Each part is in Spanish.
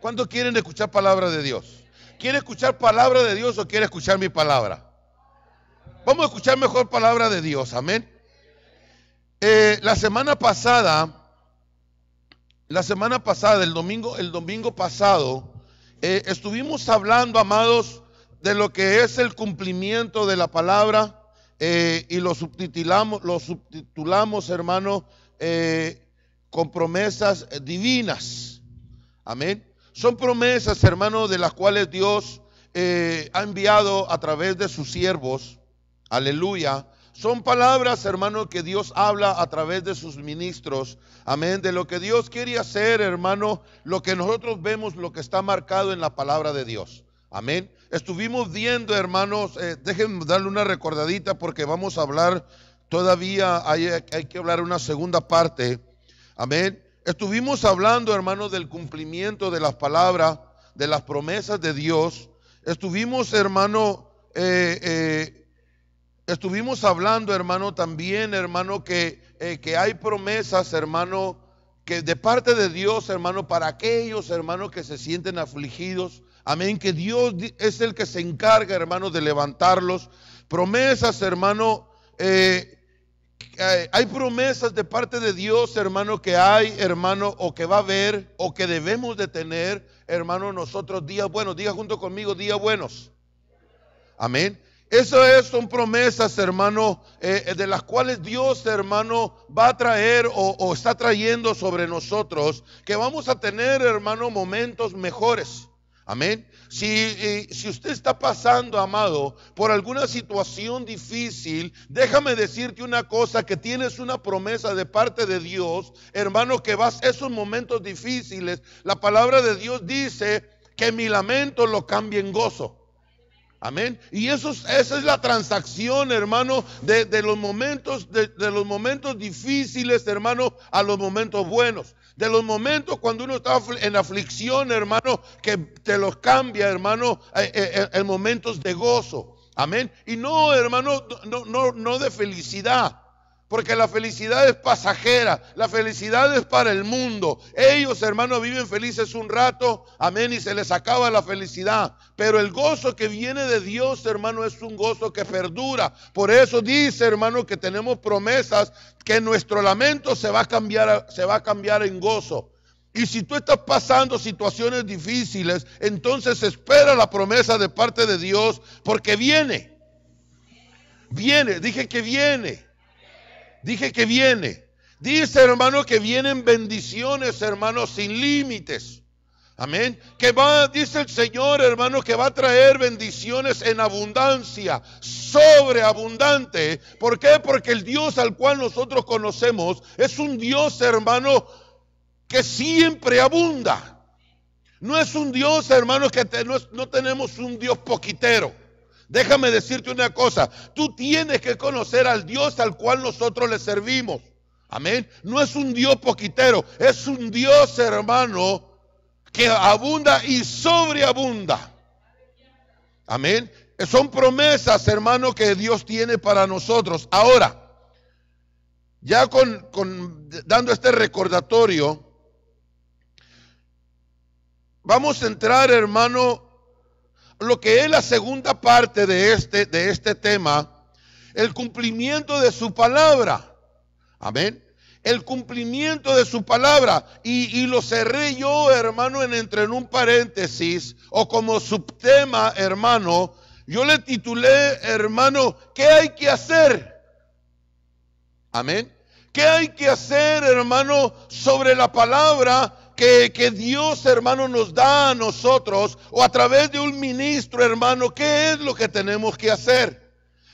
¿Cuántos quieren escuchar palabra de Dios? ¿Quiere escuchar palabra de Dios o quiere escuchar mi palabra? Vamos a escuchar mejor palabra de Dios, amén. Eh, la semana pasada, la semana pasada, el domingo, el domingo pasado, eh, estuvimos hablando, amados, de lo que es el cumplimiento de la palabra eh, y lo subtitulamos, lo subtitulamos, hermano, con promesas divinas, amén. Son promesas, hermano de las cuales Dios eh, ha enviado a través de sus siervos. Aleluya. Son palabras, hermano, que Dios habla a través de sus ministros. Amén. De lo que Dios quiere hacer, hermano, lo que nosotros vemos, lo que está marcado en la palabra de Dios. Amén. Estuvimos viendo, hermanos, eh, déjenme darle una recordadita porque vamos a hablar todavía, hay, hay que hablar una segunda parte. Amén. Estuvimos hablando, hermano, del cumplimiento de las palabras, de las promesas de Dios. Estuvimos, hermano, eh, eh, estuvimos hablando, hermano, también, hermano, que, eh, que hay promesas, hermano, que de parte de Dios, hermano, para aquellos, hermanos, que se sienten afligidos. Amén, que Dios es el que se encarga, hermano, de levantarlos. Promesas, hermano, eh, hay promesas de parte de Dios, hermano, que hay, hermano, o que va a haber, o que debemos de tener, hermano, nosotros días buenos. Diga junto conmigo, días buenos. Amén. Eso es, son promesas, hermano, eh, eh, de las cuales Dios, hermano, va a traer o está trayendo sobre nosotros, que vamos a tener, hermano, momentos mejores. Amén. Si, eh, si usted está pasando, amado, por alguna situación difícil, déjame decirte una cosa, que tienes una promesa de parte de Dios, hermano, que vas esos momentos difíciles. La palabra de Dios dice que mi lamento lo cambie en gozo. Amén. Y eso, esa es la transacción, hermano, de, los momentos, de los momentos difíciles, hermano, a los momentos buenos de los momentos cuando uno está en aflicción, hermano, que te los cambia, hermano, eh, eh, eh, en momentos de gozo. Amén. Y no, hermano, no, no, no de felicidad. Porque la felicidad es pasajera, la felicidad es para el mundo. Ellos, hermanos, viven felices un rato, amén, y se les acaba la felicidad. Pero el gozo que viene de Dios, hermano, es un gozo que perdura. Por eso dice, hermano, que tenemos promesas que nuestro lamento se va a cambiar, se va a cambiar en gozo. Y si tú estás pasando situaciones difíciles, entonces espera la promesa de parte de Dios, porque viene. Viene, dije que viene. Dije que viene. Dice, hermano, que vienen bendiciones, hermano, sin límites. Amén. Que va, dice el Señor, hermano, que va a traer bendiciones en abundancia, sobreabundante. ¿Por qué? Porque el Dios al cual nosotros conocemos es un Dios, hermano, que siempre abunda. No es un Dios, hermano, que no tenemos un Dios poquitero. Déjame decirte una cosa, tú tienes que conocer al Dios al cual nosotros le servimos. Amén. No es un Dios poquitero, es un Dios hermano que abunda y sobreabunda. Amén. Son promesas, hermano, que Dios tiene para nosotros. Ahora, ya con, dando este recordatorio, vamos a entrar, hermano, lo que es la segunda parte de este, de este tema, el cumplimiento de su palabra. Amén. El cumplimiento de su palabra. Y, lo cerré yo, hermano, en entre en un paréntesis o como subtema, hermano. Yo le titulé, hermano, ¿qué hay que hacer? Amén. ¿Qué hay que hacer, hermano, sobre la palabra que, Dios, hermano, nos da a nosotros o a través de un ministro, hermano, ¿qué es lo que tenemos que hacer?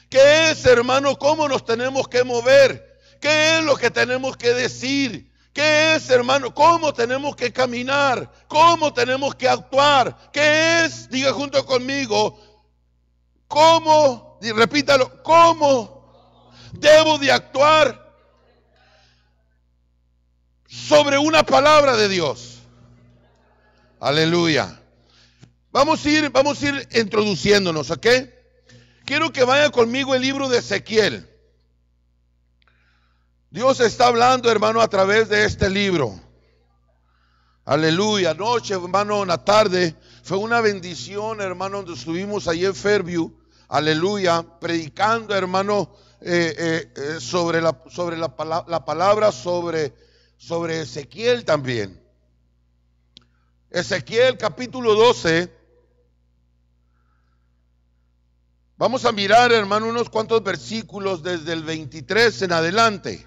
¿Qué es, hermano, cómo nos tenemos que mover? ¿Qué es lo que tenemos que decir? ¿Qué es, hermano? ¿Cómo tenemos que caminar? ¿Cómo tenemos que actuar? ¿Qué es? Diga junto conmigo, ¿cómo? Repítalo, ¿cómo debo de actuar? sobre una palabra de Dios. Aleluya. Vamos a ir, vamos a ir introduciéndonos, ¿ok? Quiero que vaya conmigo el libro de Ezequiel. Dios está hablando, hermano, a través de este libro. Aleluya. Noche, hermano, en la tarde. Fue una bendición, hermano, donde estuvimos allí en Fairview. Aleluya. Predicando, hermano, eh, eh, eh, sobre, la, sobre la, la palabra, sobre sobre Ezequiel también. Ezequiel capítulo 12. Vamos a mirar, hermano, unos cuantos versículos desde el 23 en adelante.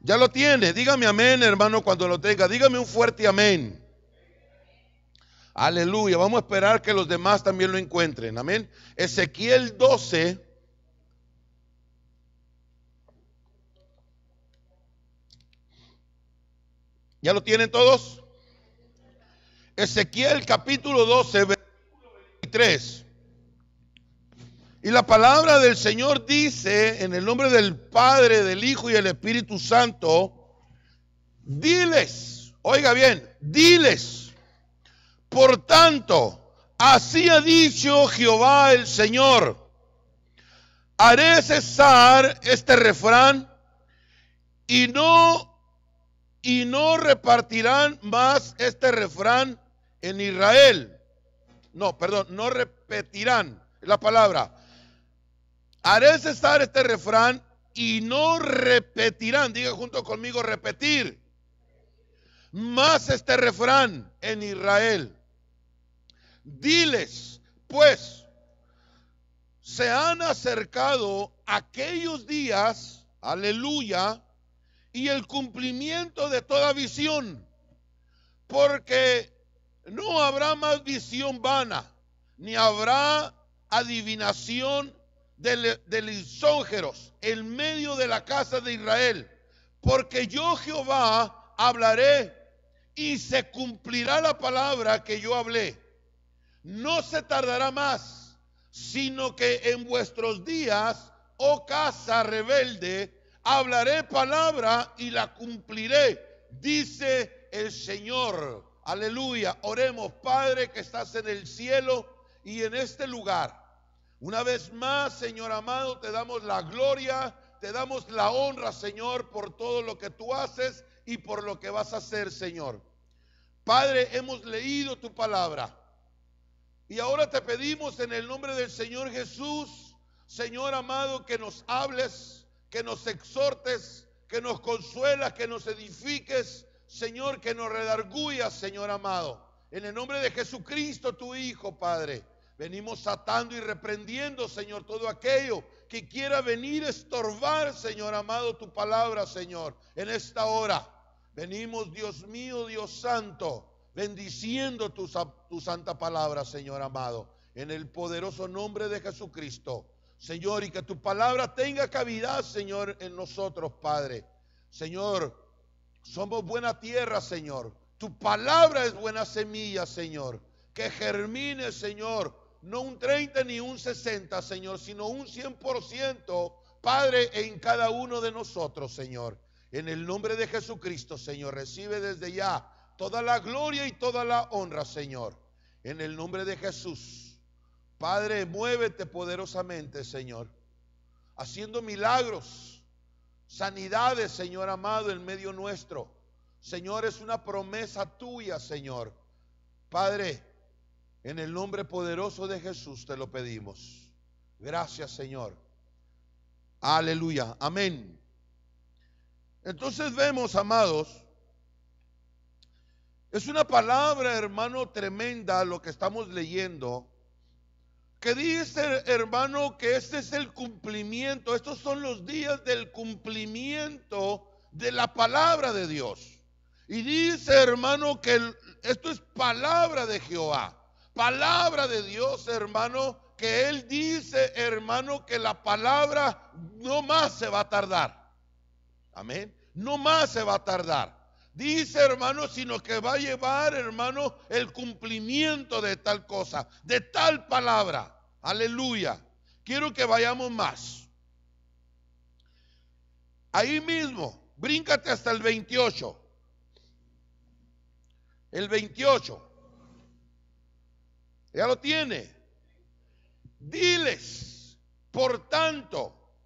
Ya lo tiene. Dígame amén, hermano, cuando lo tenga. Dígame un fuerte amén. Aleluya. Vamos a esperar que los demás también lo encuentren. Amén. Ezequiel 12, ¿Ya lo tienen todos? Ezequiel capítulo 12, versículo 23. Y la palabra del Señor dice, en el nombre del Padre, del Hijo y del Espíritu Santo, diles, oiga bien, diles, por tanto, así ha dicho Jehová el Señor, haré cesar este refrán y no y no repartirán más este refrán en Israel. No, perdón, no repetirán la palabra. Haré cesar este refrán y no repetirán, diga junto conmigo, repetir más este refrán en Israel. Diles, pues, se han acercado aquellos días, aleluya, y el cumplimiento de toda visión, porque no habrá más visión vana, ni habrá adivinación de lisonjeros en medio de la casa de Israel, porque yo Jehová hablaré y se cumplirá la palabra que yo hablé. No se tardará más, sino que en vuestros días, oh casa rebelde, hablaré palabra y la cumpliré, dice el Señor. Aleluya, oremos Padre que estás en el cielo y en este lugar. Una vez más, Señor amado, te damos la gloria, te damos la honra, Señor, por todo lo que tú haces y por lo que vas a hacer, Señor. Padre, hemos leído tu palabra. Y ahora te pedimos en el nombre del Señor Jesús, Señor amado, que nos hables, que nos exhortes, que nos consuelas, que nos edifiques, Señor, que nos redarguyas, Señor amado. En el nombre de Jesucristo, tu Hijo, Padre, venimos atando y reprendiendo, Señor, todo aquello que quiera venir a estorbar, Señor amado, tu palabra, Señor, en esta hora. Venimos, Dios mío, Dios santo, bendiciendo tu santa palabra, Señor amado, en el poderoso nombre de Jesucristo. Señor, y que tu palabra tenga cavidad, Señor, en nosotros, Padre. Señor, somos buena tierra, Señor. Tu palabra es buena semilla, Señor. Que germine, Señor, no un 30 ni un 60, Señor, sino un 100%, Padre, en cada uno de nosotros, Señor. En el nombre de Jesucristo, Señor, recibe desde ya toda la gloria y toda la honra, Señor. En el nombre de Jesús. Padre, muévete poderosamente, Señor, haciendo milagros, sanidades, Señor amado, en medio nuestro. Señor, es una promesa tuya, Señor. Padre, en el nombre poderoso de Jesús te lo pedimos. Gracias, Señor. Aleluya. Amén. Entonces vemos, amados, es una palabra, hermano, tremenda lo que estamos leyendo que dice, hermano, que este es el cumplimiento, estos son los días del cumplimiento de la palabra de Dios. Y dice, hermano, que esto es palabra de Jehová. Palabra de Dios, hermano, que Él dice, hermano, que la palabra no más se va a tardar. Amén. No más se va a tardar. Dice, hermano, sino que va a llevar, hermano, el cumplimiento de tal cosa, de tal palabra. Aleluya. Quiero que vayamos más. Ahí mismo, bríncate hasta el 28. El 28. Ya lo tiene. Diles, por tanto,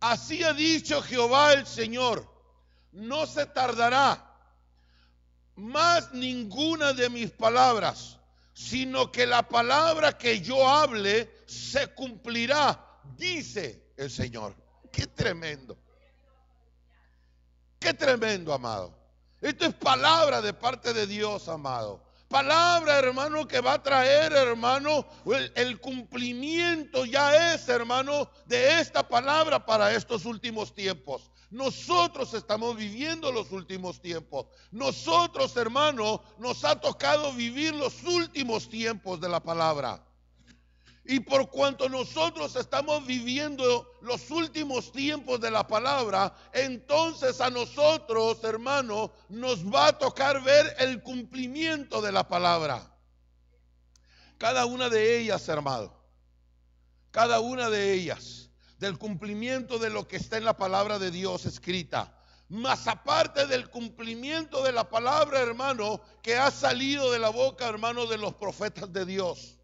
así ha dicho Jehová el Señor, no se tardará más ninguna de mis palabras, sino que la palabra que yo hable se cumplirá, dice el Señor. Qué tremendo. Qué tremendo, amado. Esto es palabra de parte de Dios, amado. Palabra, hermano, que va a traer, hermano, el, el cumplimiento ya es, hermano, de esta palabra para estos últimos tiempos. Nosotros estamos viviendo los últimos tiempos. Nosotros, hermano, nos ha tocado vivir los últimos tiempos de la palabra. Y por cuanto nosotros estamos viviendo los últimos tiempos de la palabra, entonces a nosotros, hermano, nos va a tocar ver el cumplimiento de la palabra. Cada una de ellas, hermano. Cada una de ellas del cumplimiento de lo que está en la palabra de Dios escrita. Más aparte del cumplimiento de la palabra, hermano, que ha salido de la boca, hermano, de los profetas de Dios.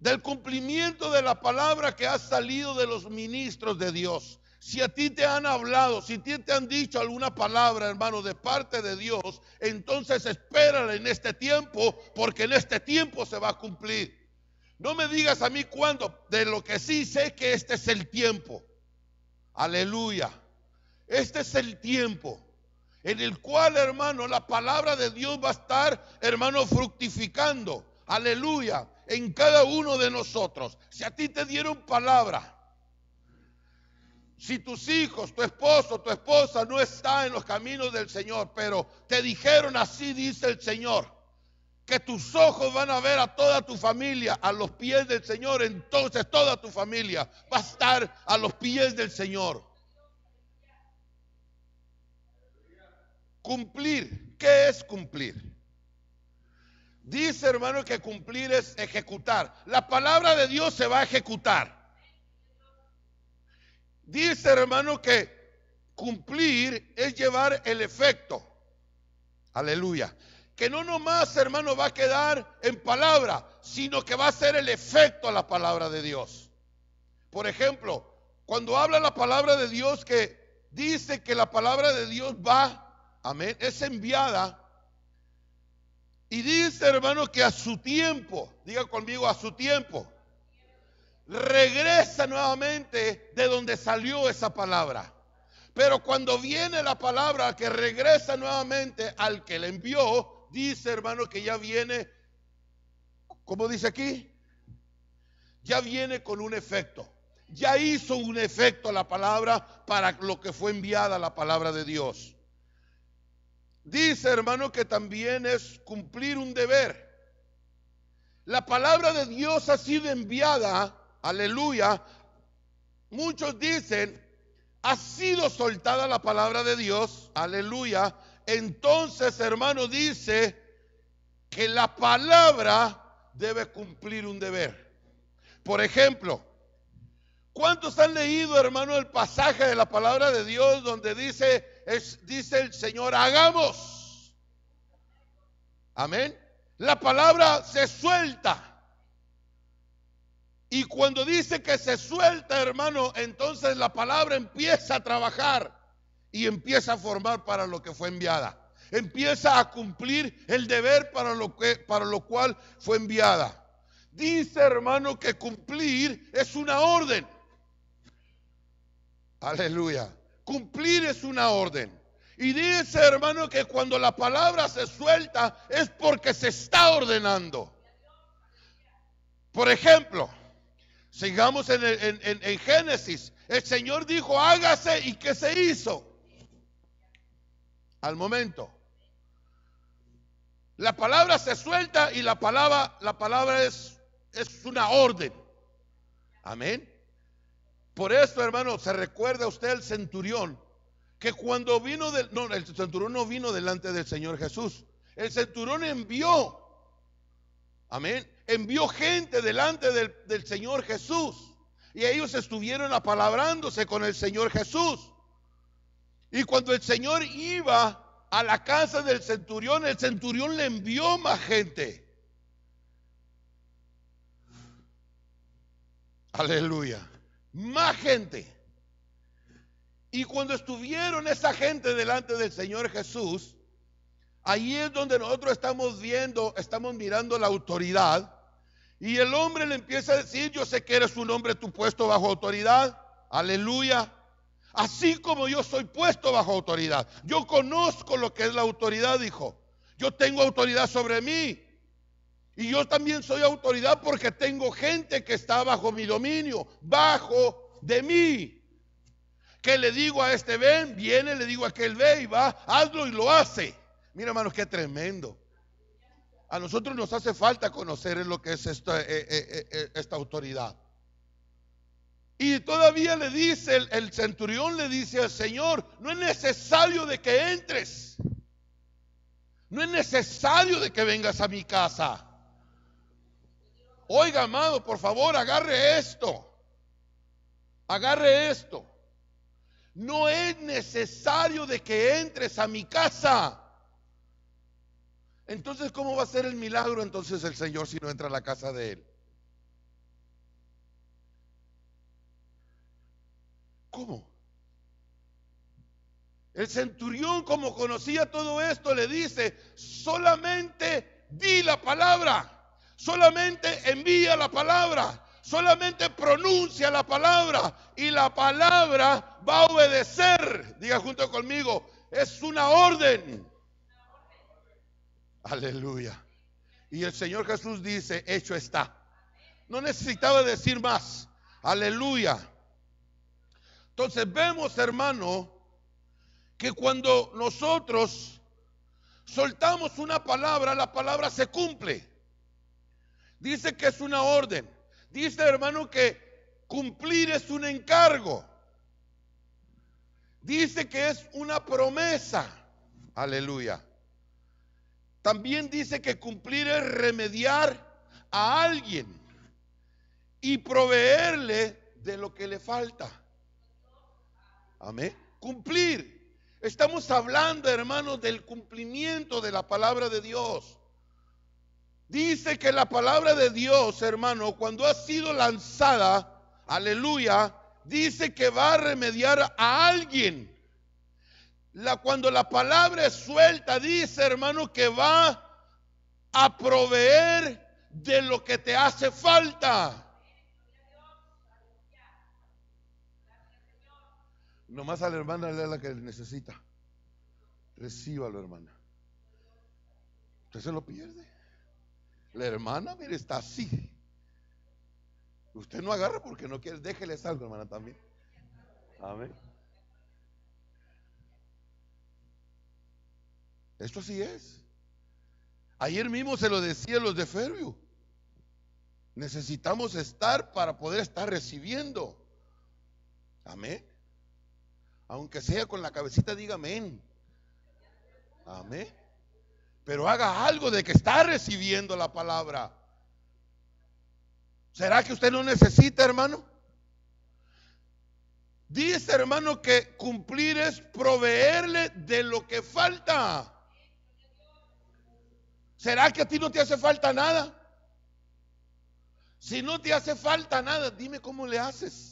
Del cumplimiento de la palabra que ha salido de los ministros de Dios. Si a ti te han hablado, si a ti te han dicho alguna palabra, hermano, de parte de Dios, entonces espérala en este tiempo, porque en este tiempo se va a cumplir. No me digas a mí cuándo, de lo que sí sé que este es el tiempo. Aleluya. Este es el tiempo en el cual, hermano, la palabra de Dios va a estar, hermano, fructificando. Aleluya. En cada uno de nosotros. Si a ti te dieron palabra, si tus hijos, tu esposo, tu esposa no está en los caminos del Señor, pero te dijeron así dice el Señor que tus ojos van a ver a toda tu familia a los pies del Señor, entonces toda tu familia va a estar a los pies del Señor. Cumplir, ¿qué es cumplir? Dice hermano que cumplir es ejecutar. La palabra de Dios se va a ejecutar. Dice hermano que cumplir es llevar el efecto. Aleluya que no nomás, hermano, va a quedar en palabra, sino que va a ser el efecto a la palabra de Dios. Por ejemplo, cuando habla la palabra de Dios que dice que la palabra de Dios va, amén, es enviada. Y dice, hermano, que a su tiempo, diga conmigo, a su tiempo, regresa nuevamente de donde salió esa palabra. Pero cuando viene la palabra que regresa nuevamente al que le envió, dice, hermano, que ya viene, como dice aquí? Ya viene con un efecto. Ya hizo un efecto la palabra para lo que fue enviada la palabra de Dios. Dice, hermano, que también es cumplir un deber. La palabra de Dios ha sido enviada, aleluya. Muchos dicen, ha sido soltada la palabra de Dios, aleluya, entonces, hermano, dice que la palabra debe cumplir un deber. Por ejemplo, ¿cuántos han leído, hermano, el pasaje de la palabra de Dios donde dice, es, dice el Señor, hagamos? Amén. La palabra se suelta. Y cuando dice que se suelta, hermano, entonces la palabra empieza a trabajar y empieza a formar para lo que fue enviada. Empieza a cumplir el deber para lo, que, para lo cual fue enviada. Dice hermano que cumplir es una orden. Aleluya. Cumplir es una orden. Y dice hermano que cuando la palabra se suelta es porque se está ordenando. Por ejemplo, sigamos en, en, en Génesis. El Señor dijo hágase y que se hizo al momento. La palabra se suelta y la palabra, la palabra es, es una orden. Amén. Por esto hermano, se recuerda usted el centurión, que cuando vino del... No, el centurión no vino delante del Señor Jesús. El centurión envió, amén, envió gente delante del, del Señor Jesús. Y ellos estuvieron apalabrándose con el Señor Jesús. Y cuando el Señor iba a la casa del centurión, el centurión le envió más gente. Aleluya. Más gente. Y cuando estuvieron esa gente delante del Señor Jesús, ahí es donde nosotros estamos viendo, estamos mirando la autoridad. Y el hombre le empieza a decir, yo sé que eres un hombre, tu puesto bajo autoridad. Aleluya. Así como yo soy puesto bajo autoridad. Yo conozco lo que es la autoridad, dijo. Yo tengo autoridad sobre mí. Y yo también soy autoridad porque tengo gente que está bajo mi dominio, bajo de mí. Que le digo a este ven, viene, le digo a aquel ve y va, hazlo y lo hace. Mira, hermanos, qué tremendo. A nosotros nos hace falta conocer lo que es esta eh, eh, eh, autoridad. Y todavía le dice, el, centurión le dice al Señor, no es necesario de que entres. No es necesario de que vengas a mi casa. Oiga, amado, por favor, agarre esto. Agarre esto. No es necesario de que entres a mi casa. Entonces, ¿cómo va a ser el milagro entonces el Señor si no entra a la casa de él? El centurión, como conocía todo esto, le dice, solamente di la palabra, solamente envía la palabra, solamente pronuncia la palabra y la palabra va a obedecer. Diga junto conmigo, es una orden. Aleluya. Y el Señor Jesús dice, hecho está. No necesitaba decir más. Aleluya. Entonces vemos, hermano, que cuando nosotros soltamos una palabra, la palabra se cumple. Dice que es una orden. Dice, hermano, que cumplir es un encargo. Dice que es una promesa. Aleluya. También dice que cumplir es remediar a alguien y proveerle de lo que le falta. Amén. Cumplir. Estamos hablando, hermanos, del cumplimiento de la palabra de Dios. Dice que la palabra de Dios, hermano, cuando ha sido lanzada, aleluya, dice que va a remediar a alguien. La, cuando la palabra es suelta, dice, hermano, que va a proveer de lo que te hace falta. Nomás a la hermana le da la que necesita. Recíbalo, hermana. Usted se lo pierde. La hermana, mire, está así. Usted no agarra porque no quiere. Déjele salvo, hermana, también. Amén. Esto así es. Ayer mismo se lo decía los de Ferbio Necesitamos estar para poder estar recibiendo. Amén. Aunque sea con la cabecita, diga amén. Amén. Pero haga algo de que está recibiendo la palabra. ¿Será que usted no necesita, hermano? Dice, hermano, que cumplir es proveerle de lo que falta. ¿Será que a ti no te hace falta nada? Si no te hace falta nada, dime cómo le haces.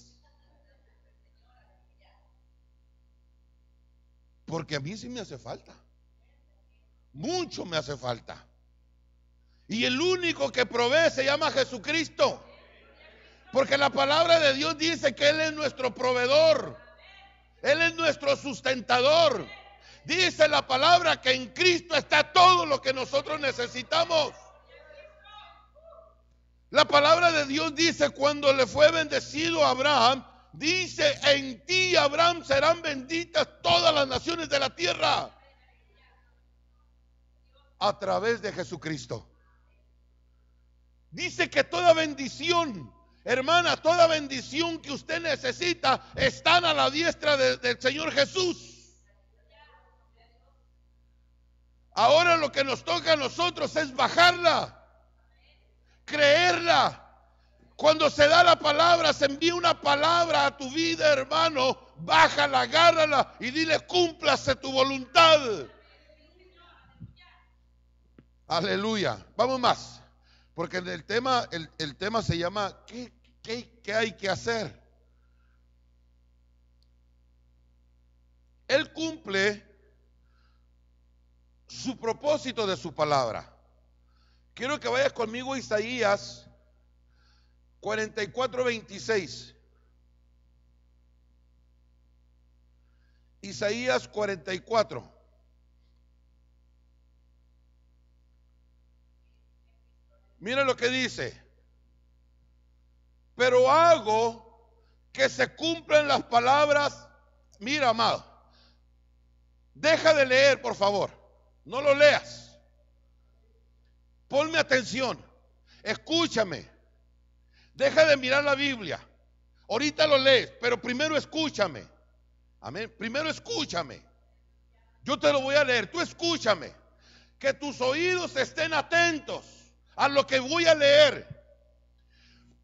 Porque a mí sí me hace falta. Mucho me hace falta. Y el único que provee se llama Jesucristo. Porque la palabra de Dios dice que Él es nuestro proveedor. Él es nuestro sustentador. Dice la palabra que en Cristo está todo lo que nosotros necesitamos. La palabra de Dios dice, cuando le fue bendecido a Abraham, Dice, en ti, Abraham, serán benditas todas las naciones de la tierra. A través de Jesucristo. Dice que toda bendición, hermana, toda bendición que usted necesita, están a la diestra del Señor Jesús. Ahora lo que nos toca a nosotros es bajarla, creerla cuando se da la palabra, se envía una palabra a tu vida, hermano. Bájala, agárrala y dile, cúmplase tu voluntad. Aleluya. Vamos más. Porque el tema, el, tema se llama ¿qué, hay que hacer? Él cumple su propósito de su palabra. Quiero que vayas conmigo Isaías 44-26 Isaías 44. Mira lo que dice. Pero hago que se cumplan las palabras. Mira, amado. Deja de leer, por favor. No lo leas. Ponme atención. Escúchame. Deja de mirar la Biblia. Ahorita lo lees, pero primero escúchame. Amén. Primero escúchame. Yo te lo voy a leer. Tú escúchame. Que tus oídos estén atentos a lo que voy a leer.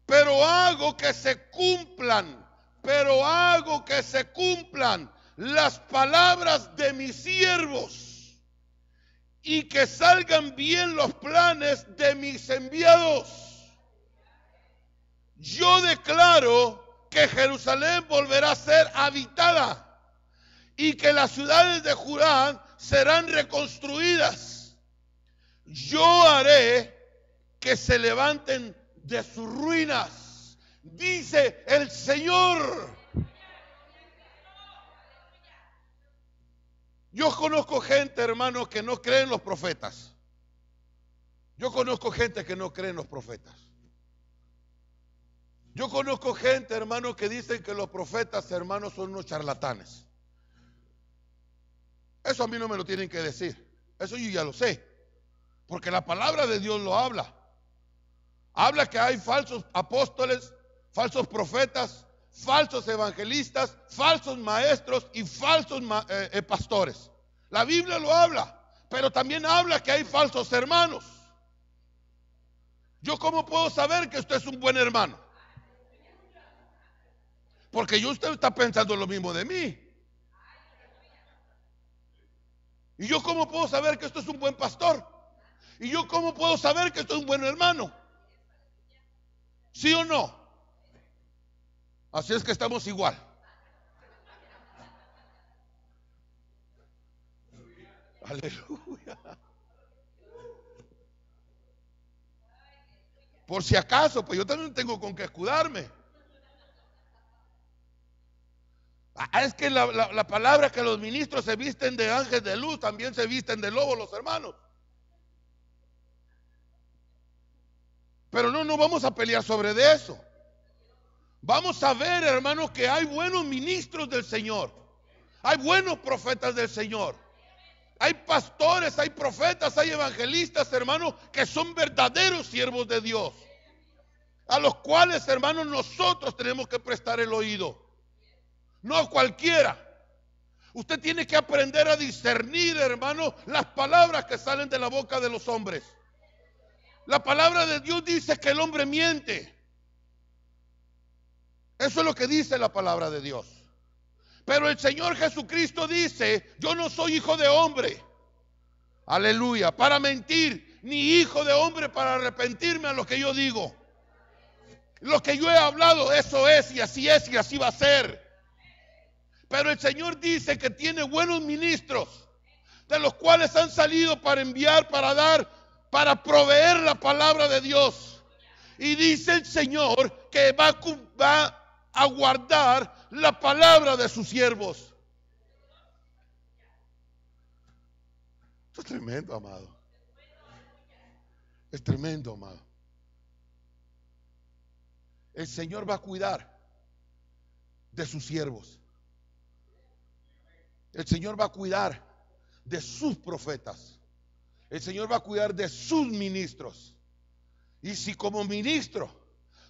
Pero hago que se cumplan. Pero hago que se cumplan las palabras de mis siervos. Y que salgan bien los planes de mis enviados yo declaro que Jerusalén volverá a ser habitada y que las ciudades de Judá serán reconstruidas. Yo haré que se levanten de sus ruinas, dice el Señor. Yo conozco gente, hermano, que no cree en los profetas. Yo conozco gente que no cree en los profetas. Yo conozco gente, hermano, que dicen que los profetas, hermanos, son unos charlatanes. Eso a mí no me lo tienen que decir. Eso yo ya lo sé. Porque la palabra de Dios lo habla. Habla que hay falsos apóstoles, falsos profetas, falsos evangelistas, falsos maestros y falsos eh, eh, pastores. La Biblia lo habla, pero también habla que hay falsos hermanos. Yo cómo puedo saber que usted es un buen hermano? Porque yo usted está pensando lo mismo de mí. ¿Y yo cómo puedo saber que esto es un buen pastor? ¿Y yo cómo puedo saber que esto es un buen hermano? ¿Sí o no? Así es que estamos igual. Aleluya. Por si acaso, pues yo también tengo con qué escudarme. Ah, es que la, la, palabra que los ministros se visten de ángel de luz, también se visten de lobo los hermanos. Pero no, no vamos a pelear sobre de eso. Vamos a ver, hermanos, que hay buenos ministros del Señor. Hay buenos profetas del Señor. Hay pastores, hay profetas, hay evangelistas, hermanos, que son verdaderos siervos de Dios. A los cuales, hermanos, nosotros tenemos que prestar el oído no cualquiera. Usted tiene que aprender a discernir, hermano, las palabras que salen de la boca de los hombres. La palabra de Dios dice que el hombre miente. Eso es lo que dice la palabra de Dios. Pero el Señor Jesucristo dice, yo no soy hijo de hombre. Aleluya, para mentir, ni hijo de hombre para arrepentirme a lo que yo digo. Lo que yo he hablado, eso es y así es y así va a ser. Pero el Señor dice que tiene buenos ministros, de los cuales han salido para enviar, para dar, para proveer la palabra de Dios. Y dice el Señor que va, va a guardar la palabra de sus siervos. Esto es tremendo, amado. Es tremendo, amado. El Señor va a cuidar de sus siervos. El Señor va a cuidar de sus profetas. El Señor va a cuidar de sus ministros. Y si como ministro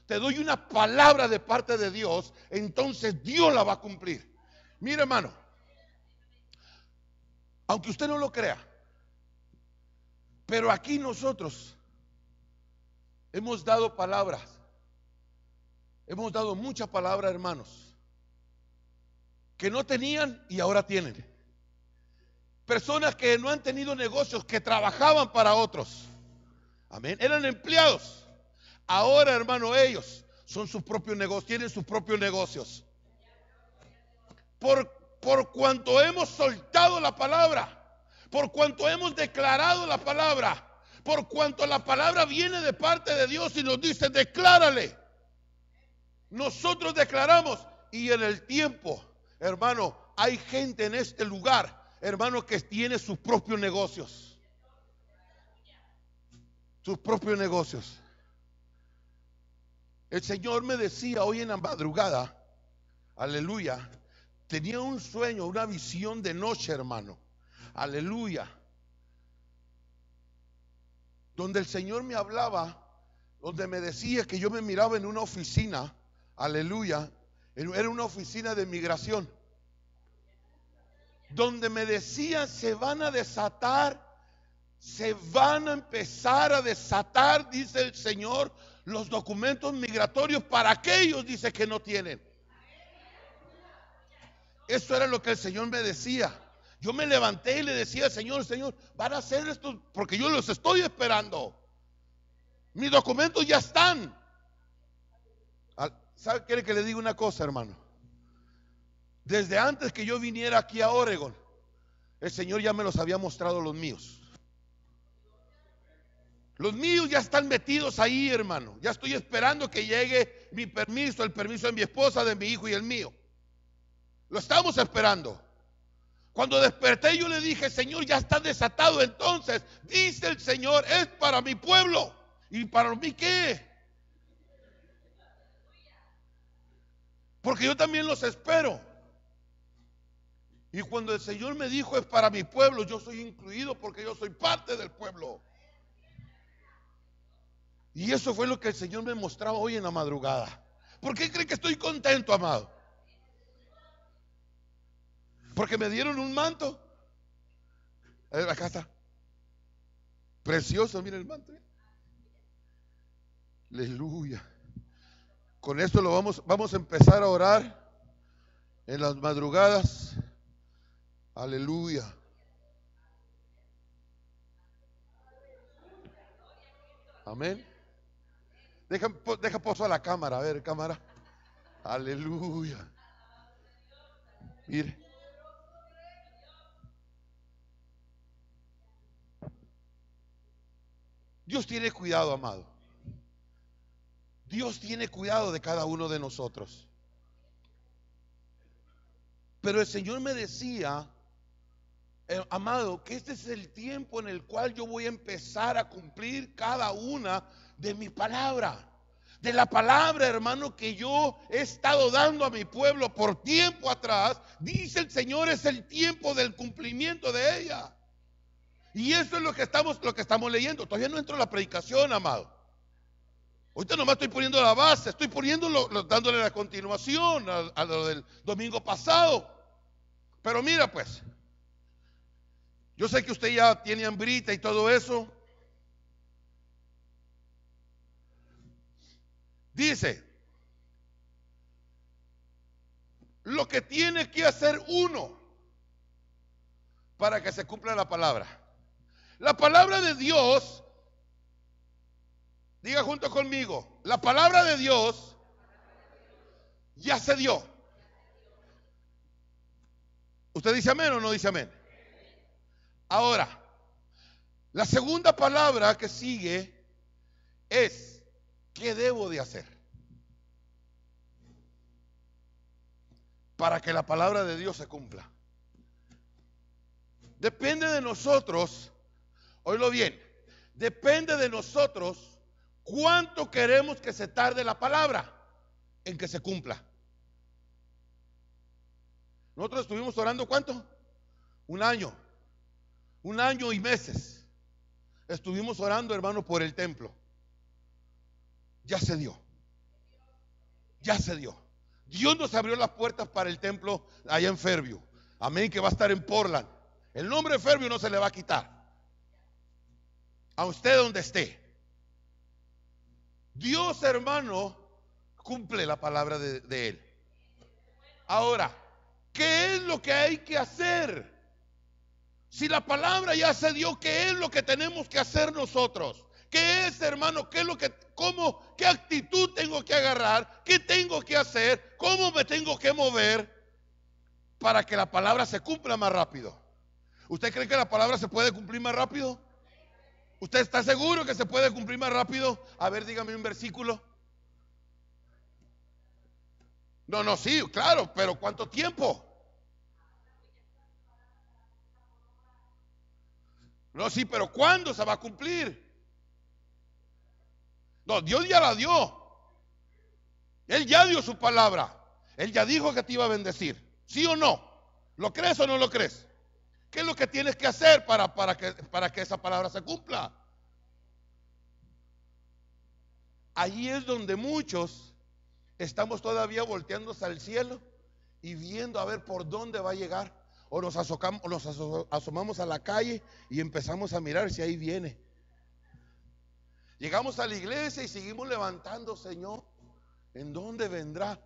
te doy una palabra de parte de Dios, entonces Dios la va a cumplir. Mira, hermano, aunque usted no lo crea, pero aquí nosotros hemos dado palabras. Hemos dado muchas palabras hermanos que no tenían y ahora tienen. Personas que no han tenido negocios, que trabajaban para otros. Amén. Eran empleados. Ahora, hermano, ellos son sus propios negocios, tienen sus propios negocios. Por, por cuanto hemos soltado la palabra, por cuanto hemos declarado la palabra, por cuanto la palabra viene de parte de Dios y nos dice, declárale. Nosotros declaramos y en el tiempo Hermano, hay gente en este lugar, hermano, que tiene sus propios negocios. Sus propios negocios. El Señor me decía hoy en la madrugada, aleluya, tenía un sueño, una visión de noche, hermano. Aleluya. Donde el Señor me hablaba, donde me decía que yo me miraba en una oficina, aleluya, era una oficina de migración. Donde me decían, se van a desatar, se van a empezar a desatar, dice el Señor, los documentos migratorios para aquellos, dice, que no tienen. Eso era lo que el Señor me decía. Yo me levanté y le decía, Señor, Señor, van a hacer esto porque yo los estoy esperando. Mis documentos ya están. ¿Quiere que le diga una cosa, hermano? Desde antes que yo viniera aquí a Oregon, el Señor ya me los había mostrado los míos. Los míos ya están metidos ahí, hermano. Ya estoy esperando que llegue mi permiso, el permiso de mi esposa, de mi hijo y el mío. Lo estamos esperando. Cuando desperté yo le dije, Señor, ya está desatado entonces. Dice el Señor, es para mi pueblo. ¿Y para mí qué? Porque yo también los espero. Y cuando el Señor me dijo es para mi pueblo, yo soy incluido porque yo soy parte del pueblo. Y eso fue lo que el Señor me mostraba hoy en la madrugada. ¿Por qué cree que estoy contento, amado? Porque me dieron un manto. A acá está. Precioso, mira el manto. Aleluya. Con esto lo vamos, vamos a empezar a orar en las madrugadas. Aleluya. Amén. Deja, deja a la cámara, a ver, cámara. Aleluya. Mire. Dios tiene cuidado, amado. Dios tiene cuidado de cada uno de nosotros. Pero el Señor me decía, eh, amado, que este es el tiempo en el cual yo voy a empezar a cumplir cada una de mi palabra. De la palabra, hermano, que yo he estado dando a mi pueblo por tiempo atrás, dice el Señor, es el tiempo del cumplimiento de ella. Y eso es lo que estamos, lo que estamos leyendo. Todavía no entro a la predicación, amado. Ahorita nomás estoy poniendo la base, estoy poniendo dándole la continuación a, lo del domingo pasado. Pero mira pues, yo sé que usted ya tiene hambrita y todo eso. Dice, lo que tiene que hacer uno para que se cumpla la palabra. La palabra de Dios Diga junto conmigo, la palabra de Dios ya se dio. ¿Usted dice amén o no dice amén? Ahora, la segunda palabra que sigue es, ¿qué debo de hacer? Para que la palabra de Dios se cumpla. Depende de nosotros, oílo bien, depende de nosotros ¿Cuánto queremos que se tarde la palabra en que se cumpla? Nosotros estuvimos orando cuánto? Un año. Un año y meses. Estuvimos orando, hermano, por el templo. Ya se dio. Ya se dio. Dios nos abrió las puertas para el templo allá en Fervio. Amén, que va a estar en Portland. El nombre de Fervio no se le va a quitar. A usted donde esté. Dios, hermano, cumple la palabra de, Él. Ahora, ¿qué es lo que hay que hacer? Si la palabra ya se dio, ¿qué es lo que tenemos que hacer nosotros? ¿Qué es, hermano? ¿Qué es lo que, cómo, qué actitud tengo que agarrar? ¿Qué tengo que hacer? ¿Cómo me tengo que mover para que la palabra se cumpla más rápido? ¿Usted cree que la palabra se puede cumplir más rápido? ¿Usted está seguro que se puede cumplir más rápido? A ver, dígame un versículo. No, no, sí, claro, pero ¿cuánto tiempo? No, sí, pero ¿cuándo se va a cumplir? No, Dios ya la dio. Él ya dio su palabra. Él ya dijo que te iba a bendecir. ¿Sí o no? ¿Lo crees o no lo crees? ¿Qué es lo que tienes que hacer para, para, que, para que esa palabra se cumpla? Allí es donde muchos estamos todavía volteándose al cielo y viendo a ver por dónde va a llegar. O nos, o nos asomamos a la calle y empezamos a mirar si ahí viene. Llegamos a la iglesia y seguimos levantando, Señor, ¿en dónde vendrá?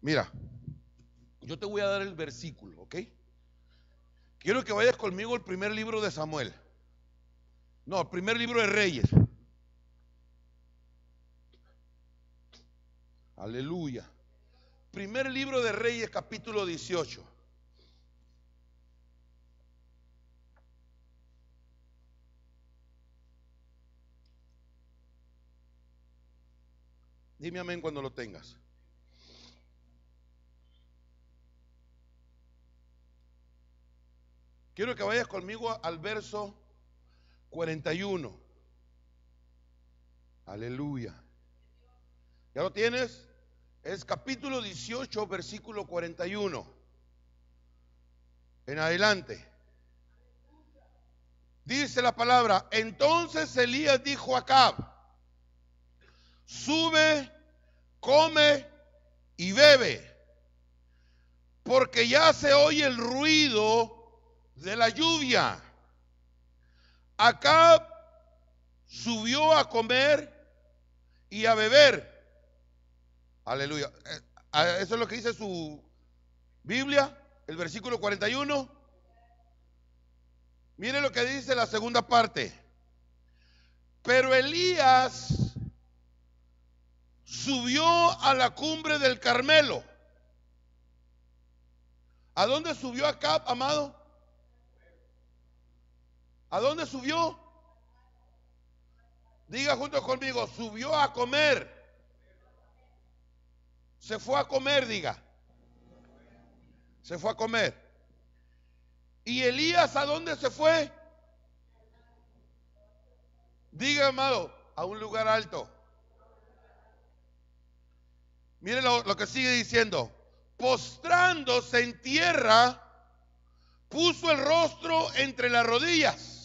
Mira, yo te voy a dar el versículo, ¿ok? Quiero que vayas conmigo al primer libro de Samuel. No, al primer libro de Reyes. Aleluya. Primer libro de Reyes, capítulo 18. Dime amén cuando lo tengas. Quiero que vayas conmigo al verso 41. Aleluya. ¿Ya lo tienes? Es capítulo 18, versículo 41. En adelante. Dice la palabra, entonces Elías dijo a Acab, sube, come y bebe, porque ya se oye el ruido de la lluvia. Acab subió a comer y a beber. Aleluya. Eh, eso es lo que dice su Biblia, el versículo 41. Mire lo que dice la segunda parte. Pero Elías subió a la cumbre del Carmelo. ¿A dónde subió Acab, amado? ¿A dónde subió? Diga junto conmigo, subió a comer. Se fue a comer, diga. Se fue a comer. ¿Y Elías a dónde se fue? Diga, amado, a un lugar alto. Mire lo que sigue diciendo. Postrándose en tierra, puso el rostro entre las rodillas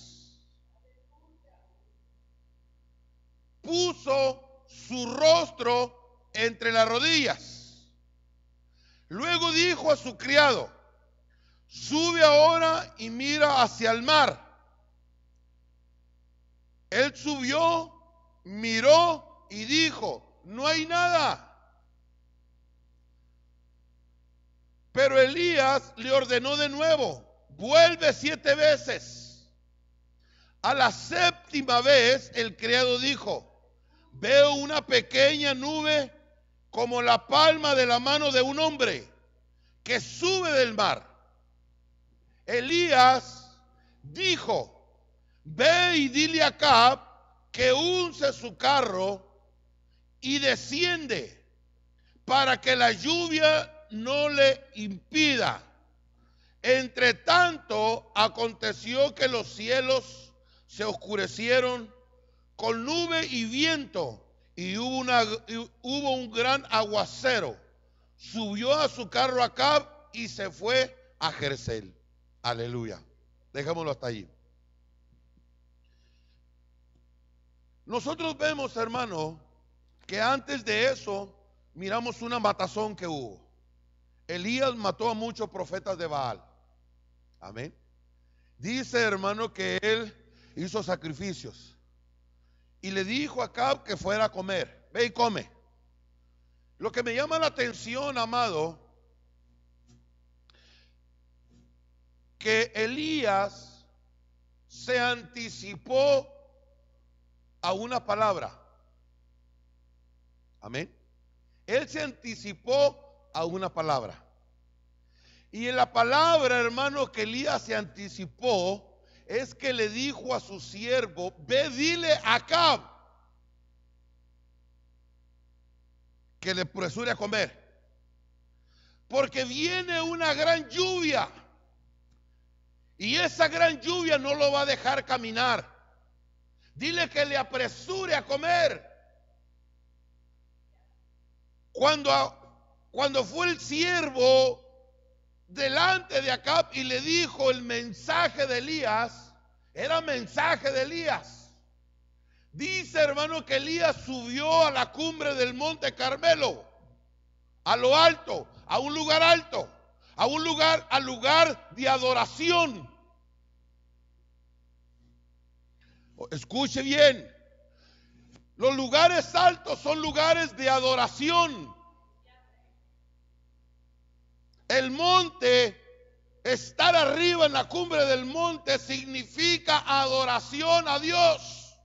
puso su rostro entre las rodillas. Luego dijo a su criado, sube ahora y mira hacia el mar. Él subió, miró y dijo, no hay nada. Pero Elías le ordenó de nuevo, vuelve siete veces. A la séptima vez el criado dijo, veo una pequeña nube como la palma de la mano de un hombre que sube del mar. Elías dijo, ve y dile a Cab que unce su carro y desciende para que la lluvia no le impida. Entre tanto, aconteció que los cielos se oscurecieron con nube y viento, y hubo, un gran aguacero. Subió a su carro a Cab y se fue a Jerusalén. Aleluya. Dejémoslo hasta allí. Nosotros vemos, hermano, que antes de eso miramos una matazón que hubo. Elías mató a muchos profetas de Baal. Amén. Dice, hermano, que él hizo sacrificios y le dijo a Cab que fuera a comer. Ve y come. Lo que me llama la atención, amado, que Elías se anticipó a una palabra. Amén. Él se anticipó a una palabra. Y en la palabra, hermano, que Elías se anticipó, es que le dijo a su siervo, ve dile a Acab que le apresure a comer, porque viene una gran lluvia y esa gran lluvia no lo va a dejar caminar. Dile que le apresure a comer. Cuando, cuando fue el siervo delante de Acab y le dijo el mensaje de Elías, era mensaje de Elías. Dice hermano que Elías subió a la cumbre del monte Carmelo, a lo alto, a un lugar alto, a un lugar, al lugar de adoración. Escuche bien, los lugares altos son lugares de adoración el monte, estar arriba en la cumbre del monte significa adoración a Dios.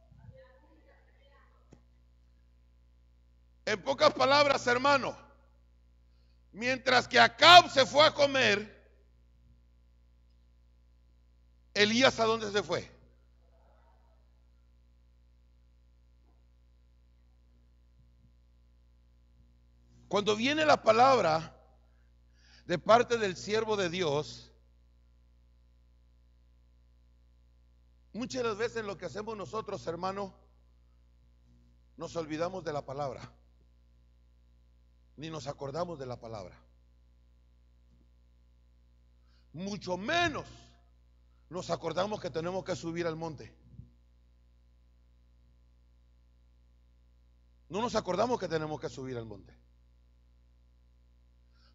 En pocas palabras, hermano, mientras que Acab se fue a comer, Elías a dónde se fue? Cuando viene la palabra de parte del siervo de Dios, muchas veces lo que hacemos nosotros, hermano, nos olvidamos de la palabra, ni nos acordamos de la palabra. Mucho menos nos acordamos que tenemos que subir al monte. No nos acordamos que tenemos que subir al monte.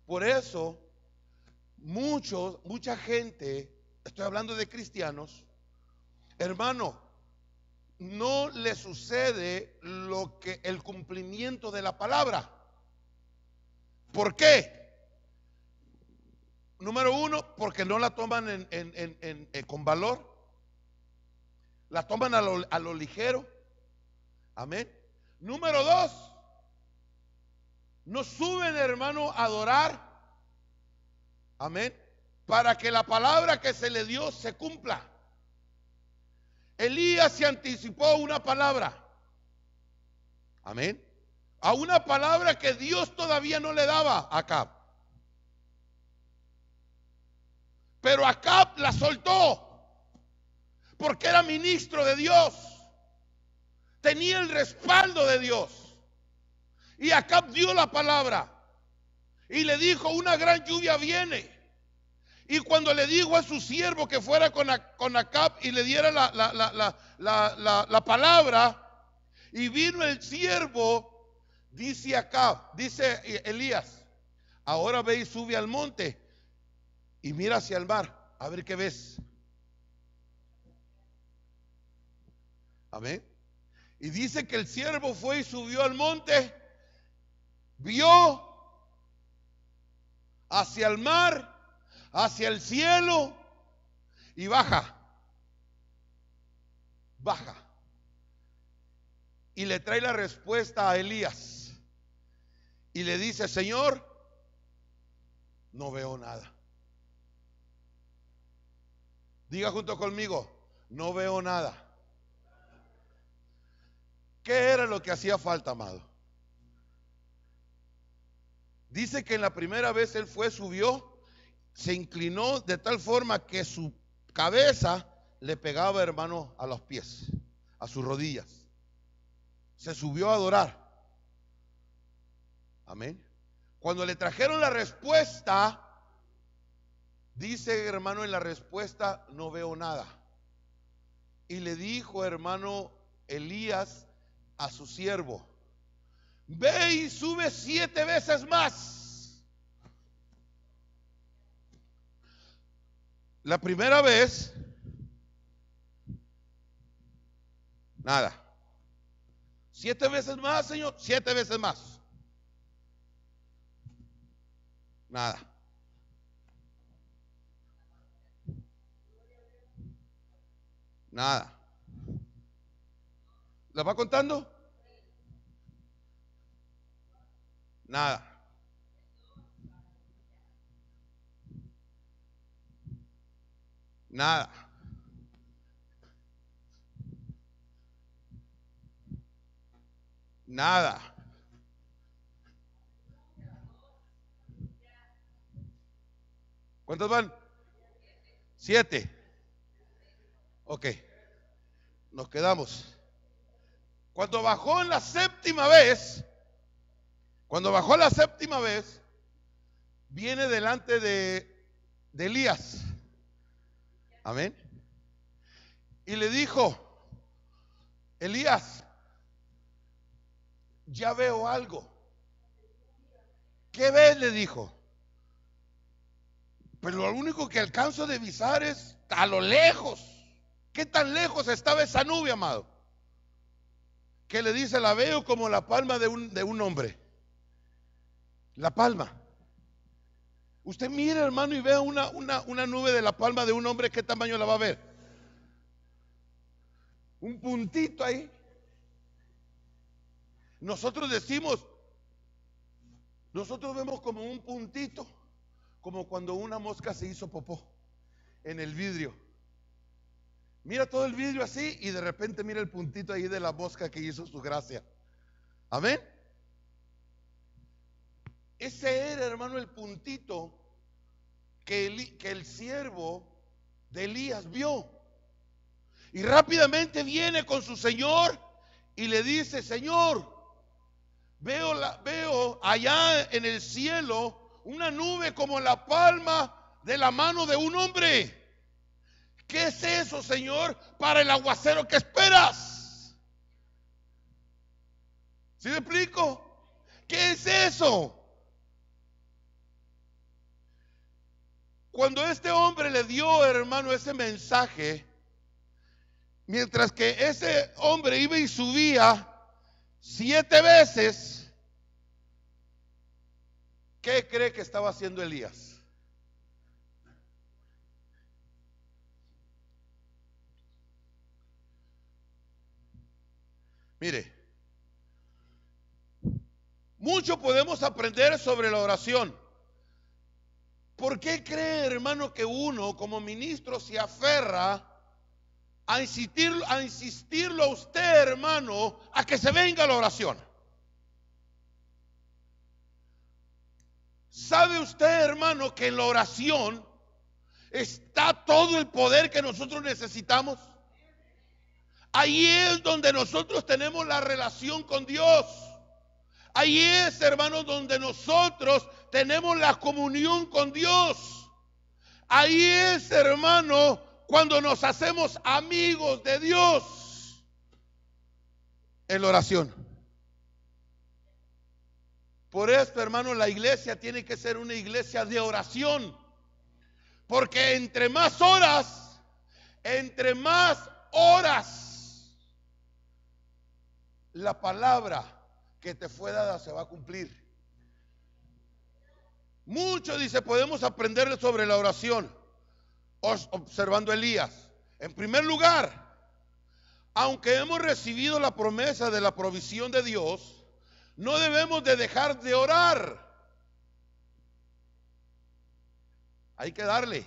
Por eso muchos, mucha gente, estoy hablando de cristianos, hermano, no le sucede lo que el cumplimiento de la palabra. ¿Por qué? Número uno, porque no la toman eh, con valor. La toman a lo, a lo ligero. Amén. Número dos, no suben, hermano, a adorar Amén. Para que la palabra que se le dio se cumpla. Elías se anticipó una palabra. Amén. A una palabra que Dios todavía no le daba a Acab. Pero Acab la soltó. Porque era ministro de Dios. Tenía el respaldo de Dios. Y Acab dio la palabra. Y le dijo, una gran lluvia viene. Y cuando le dijo a su siervo que fuera con, Acab y le diera la, la, palabra, y vino el siervo, dice Acab, dice eh, Elías, ahora ve y sube al monte y mira hacia el mar, a ver qué ves. Amén. Y dice que el siervo fue y subió al monte, vio hacia el mar, hacia el cielo y baja. Baja. Y le trae la respuesta a Elías. Y le dice, Señor, no veo nada. Diga junto conmigo, no veo nada. ¿Qué era lo que hacía falta, amado? Dice que en la primera vez él fue, subió, se inclinó de tal forma que su cabeza le pegaba, hermano, a los pies, a sus rodillas. Se subió a adorar. Amén. Cuando le trajeron la respuesta, dice hermano en la respuesta, no veo nada. Y le dijo hermano Elías a su siervo, Ve y sube siete veces más. La primera vez, nada. Siete veces más, Señor, siete veces más. Nada. Nada. ¿La va contando? Nada. Nada. Nada. ¿cuántos van? Siete. Ok. Nos quedamos. Cuando bajó en la séptima vez, cuando bajó la séptima vez, viene delante de, Elías. Amén. Y le dijo, Elías, ya veo algo. ¿Qué ves? Le dijo. Pero lo único que alcanzo de visar es a lo lejos. ¿Qué tan lejos estaba esa nube, amado? Que le dice, la veo como la palma de un, de un hombre. La palma. Usted mira hermano, y vea una, una, una nube de la palma de un hombre, ¿qué tamaño la va a ver? Un puntito ahí. Nosotros decimos, nosotros vemos como un puntito, como cuando una mosca se hizo popó en el vidrio. Mira todo el vidrio así y de repente mira el puntito ahí de la mosca que hizo su gracia. Amén. Ese era, hermano, el puntito que el, que el siervo de Elías vio. Y rápidamente viene con su señor y le dice, Señor, veo, la, veo allá en el cielo una nube como la palma de la mano de un hombre. ¿Qué es eso, Señor, para el aguacero que esperas? ¿Sí me explico? ¿Qué es eso? Cuando este hombre le dio, hermano, ese mensaje, mientras que ese hombre iba y subía siete veces, ¿qué cree que estaba haciendo Elías? Mire, mucho podemos aprender sobre la oración. ¿Por qué cree, hermano, que uno como ministro se aferra a, insistirlo a insistirlo a usted, hermano, a que se venga la oración? ¿Sabe usted, hermano, que en la oración está todo el poder que nosotros necesitamos? Ahí es donde nosotros tenemos la relación con Dios. Ahí es, hermano, donde nosotros tenemos la comunión con Dios. Ahí es, hermano, cuando nos hacemos amigos de Dios. En la oración. Por esto, hermano, la iglesia tiene que ser una iglesia de oración. Porque entre más horas, entre más horas, la palabra que te fue dada se va a cumplir. Mucho dice, podemos aprenderle sobre la oración, observando a Elías. En primer lugar, aunque hemos recibido la promesa de la provisión de Dios, no debemos de dejar de orar. Hay que darle,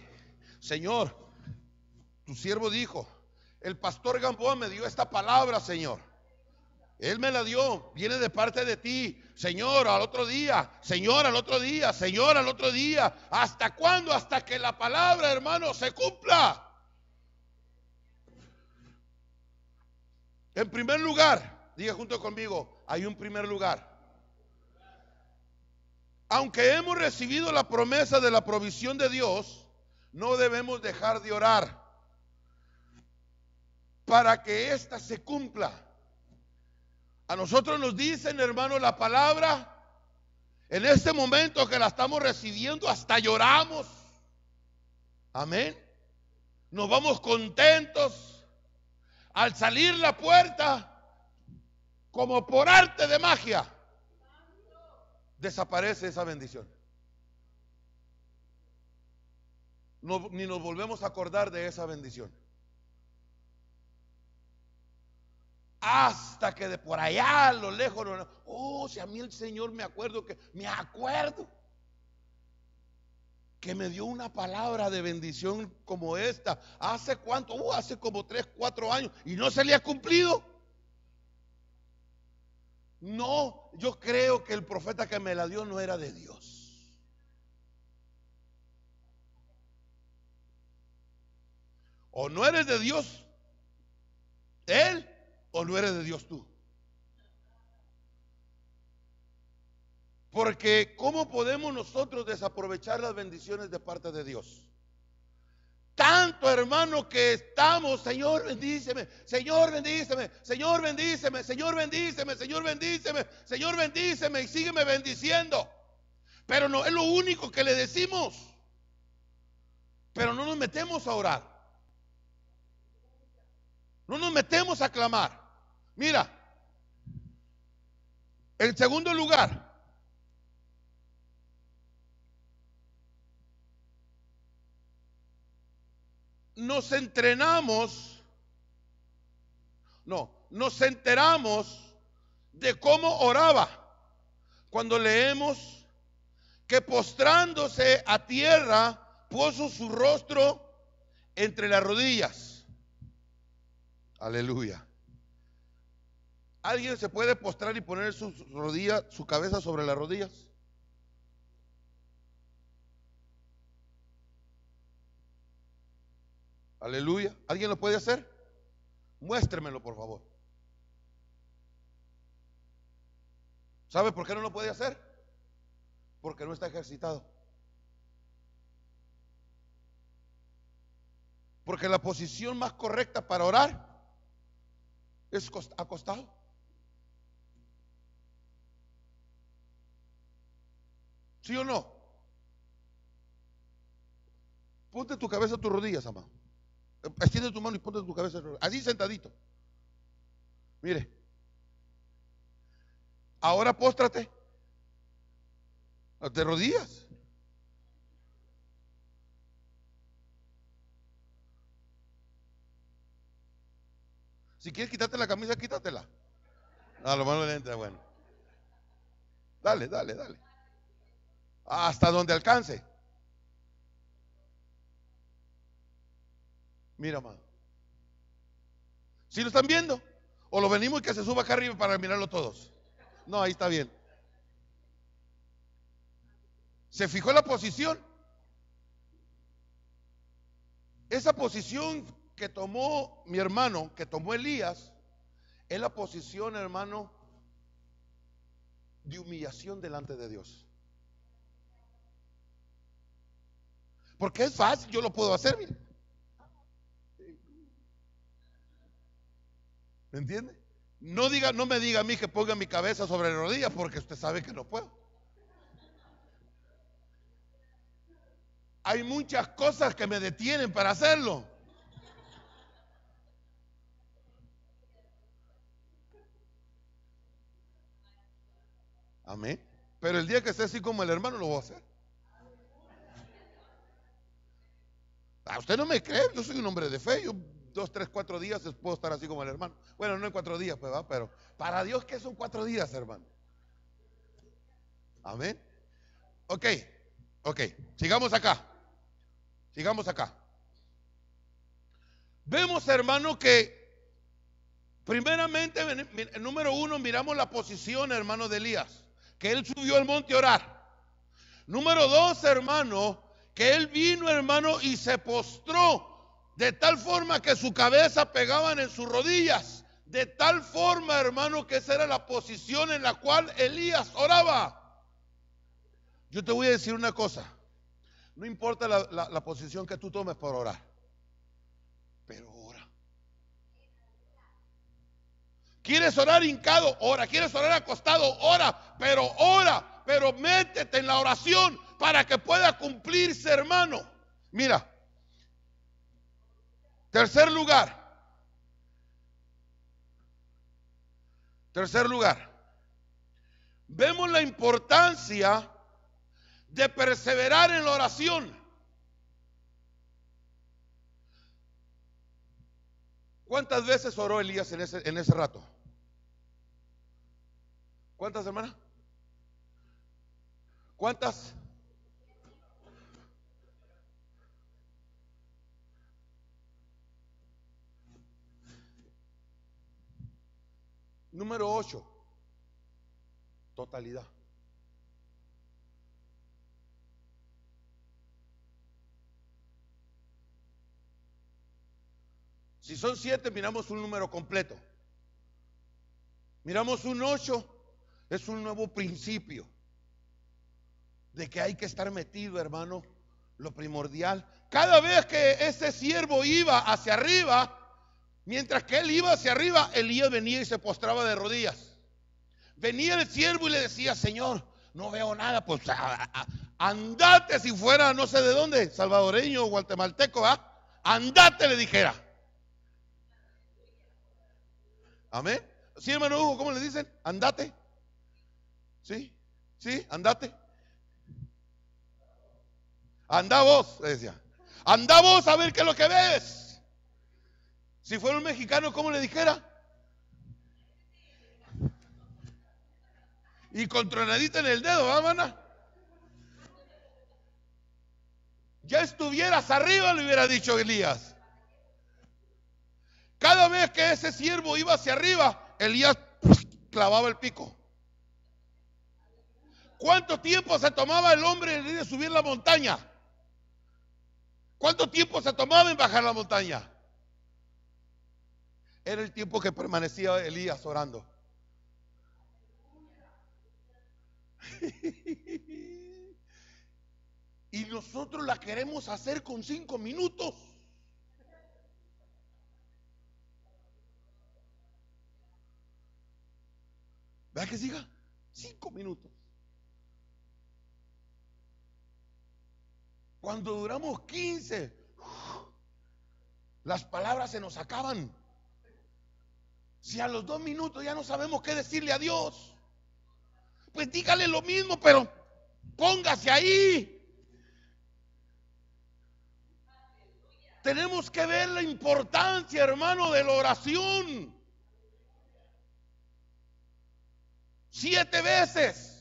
Señor, tu siervo dijo, el pastor Gamboa me dio esta palabra, Señor. Él me la dio, viene de parte de ti. Señor, al otro día, Señor, al otro día, Señor, al otro día. ¿Hasta cuándo? Hasta que la palabra, hermano, se cumpla. En primer lugar, diga junto conmigo, hay un primer lugar. Aunque hemos recibido la promesa de la provisión de Dios, no debemos dejar de orar para que ésta se cumpla. A nosotros nos dicen, hermano, la palabra. En este momento que la estamos recibiendo, hasta lloramos. Amén. Nos vamos contentos. Al salir la puerta, como por arte de magia, desaparece esa bendición. ni nos volvemos a acordar de esa bendición. Hasta que de por allá a lo lejos, oh, si a mí el Señor me acuerdo que, me acuerdo que me dio una palabra de bendición como esta. ¿Hace cuánto? Uh, hace como 3, 4 años. ¿Y no se le ha cumplido? No, yo creo que el profeta que me la dio no era de Dios. O no eres de Dios. Él o no eres de Dios tú? Porque ¿cómo podemos nosotros desaprovechar las bendiciones de parte de Dios? Tanto hermano que estamos, Señor bendíceme, Señor bendíceme, Señor bendíceme, Señor bendíceme, Señor bendíceme, Señor bendíceme y sígueme bendiciendo. Pero no es lo único que le decimos. Pero no nos metemos a orar. No nos metemos a clamar. Mira, en segundo lugar, nos entrenamos, no, nos enteramos de cómo oraba cuando leemos que postrándose a tierra puso su rostro entre las rodillas. Aleluya. ¿Alguien se puede postrar y poner su cabeza sobre las rodillas? Aleluya. ¿Alguien lo puede hacer? Muéstremelo, por favor. ¿Sabe por qué no lo puede hacer? Porque no está ejercitado. Porque la posición más correcta para orar es acostado. ¿Sí o no? Ponte tu cabeza a tus rodillas, amado. Extiende tu mano y ponte tu cabeza a rodillas. Así sentadito. Mire. Ahora póstrate. De rodillas. Si quieres quitarte la camisa, quítatela. A ah, lo malo le entra, bueno. Dale, dale, dale hasta donde alcance. Mira, hermano. si lo están viendo? ¿O lo venimos y que se suba acá arriba para mirarlo todos? No, ahí está bien. ¿Se fijó la posición? Esa posición que tomó mi hermano, que tomó Elías, es la posición, hermano, de humillación delante de Dios. Porque es fácil, yo lo puedo hacer. ¿Me entiende? No, diga, no me diga a mí que ponga mi cabeza sobre la rodilla porque usted sabe que no puedo. Hay muchas cosas que me detienen para hacerlo. Amén. Pero el día que esté así como el hermano lo voy a hacer. A ah, usted no me cree, yo soy un hombre de fe, yo dos, tres, cuatro días puedo estar así como el hermano. Bueno, no en cuatro días, pues va, pero para Dios, ¿qué son cuatro días, hermano? Amén. Ok, ok, sigamos acá. Sigamos acá. Vemos, hermano, que primeramente, número uno, miramos la posición, hermano, de Elías, que él subió al monte a orar. Número dos, hermano, que él vino, hermano, y se postró de tal forma que su cabeza pegaban en sus rodillas. De tal forma, hermano, que esa era la posición en la cual Elías oraba. Yo te voy a decir una cosa. No importa la, posición que tú tomes por orar. Pero ora. ¿Quieres orar hincado? Ora. ¿Quieres orar acostado? Ora. Pero ora. Pero métete en la oración para que pueda cumplirse, hermano. Mira, tercer lugar. Tercer lugar, vemos la importancia de perseverar en la oración. ¿Cuántas veces oró Elías en ese, en ese rato? ¿Cuántas, hermana? ¿Cuántas? Número 8, totalidad. Si son siete, miramos un número completo. Miramos un ocho, es un nuevo principio de que hay que estar metido, hermano, lo primordial. Cada vez que ese siervo iba hacia arriba, Mientras que él iba hacia arriba, Elías venía y se postraba de rodillas. Venía el siervo y le decía, Señor, no veo nada, pues andate si fuera no sé de dónde, salvadoreño o guatemalteco, ¿ah? Andate, le dijera. Amén. Sí, hermano Hugo, ¿cómo le dicen? Andate. Sí, sí, andate. Anda vos, le decía. Anda vos a ver qué es lo que ves. Si fuera un mexicano, ¿cómo le dijera? Y con tronadita en el dedo, vámona. ¿ah, ya estuvieras arriba, le hubiera dicho Elías. Cada vez que ese siervo iba hacia arriba, Elías clavaba el pico. ¿Cuánto tiempo se tomaba el hombre en subir la montaña? ¿Cuánto tiempo se tomaba en bajar la montaña? era el tiempo que permanecía Elías orando. Y nosotros la queremos hacer con cinco minutos. vea que siga? Cinco minutos. Cuando duramos quince las palabras se nos acaban. Si a los dos minutos ya no sabemos qué decirle a Dios, pues dígale lo mismo, pero póngase ahí. Tenemos que ver la importancia, hermano, de la oración. Siete veces.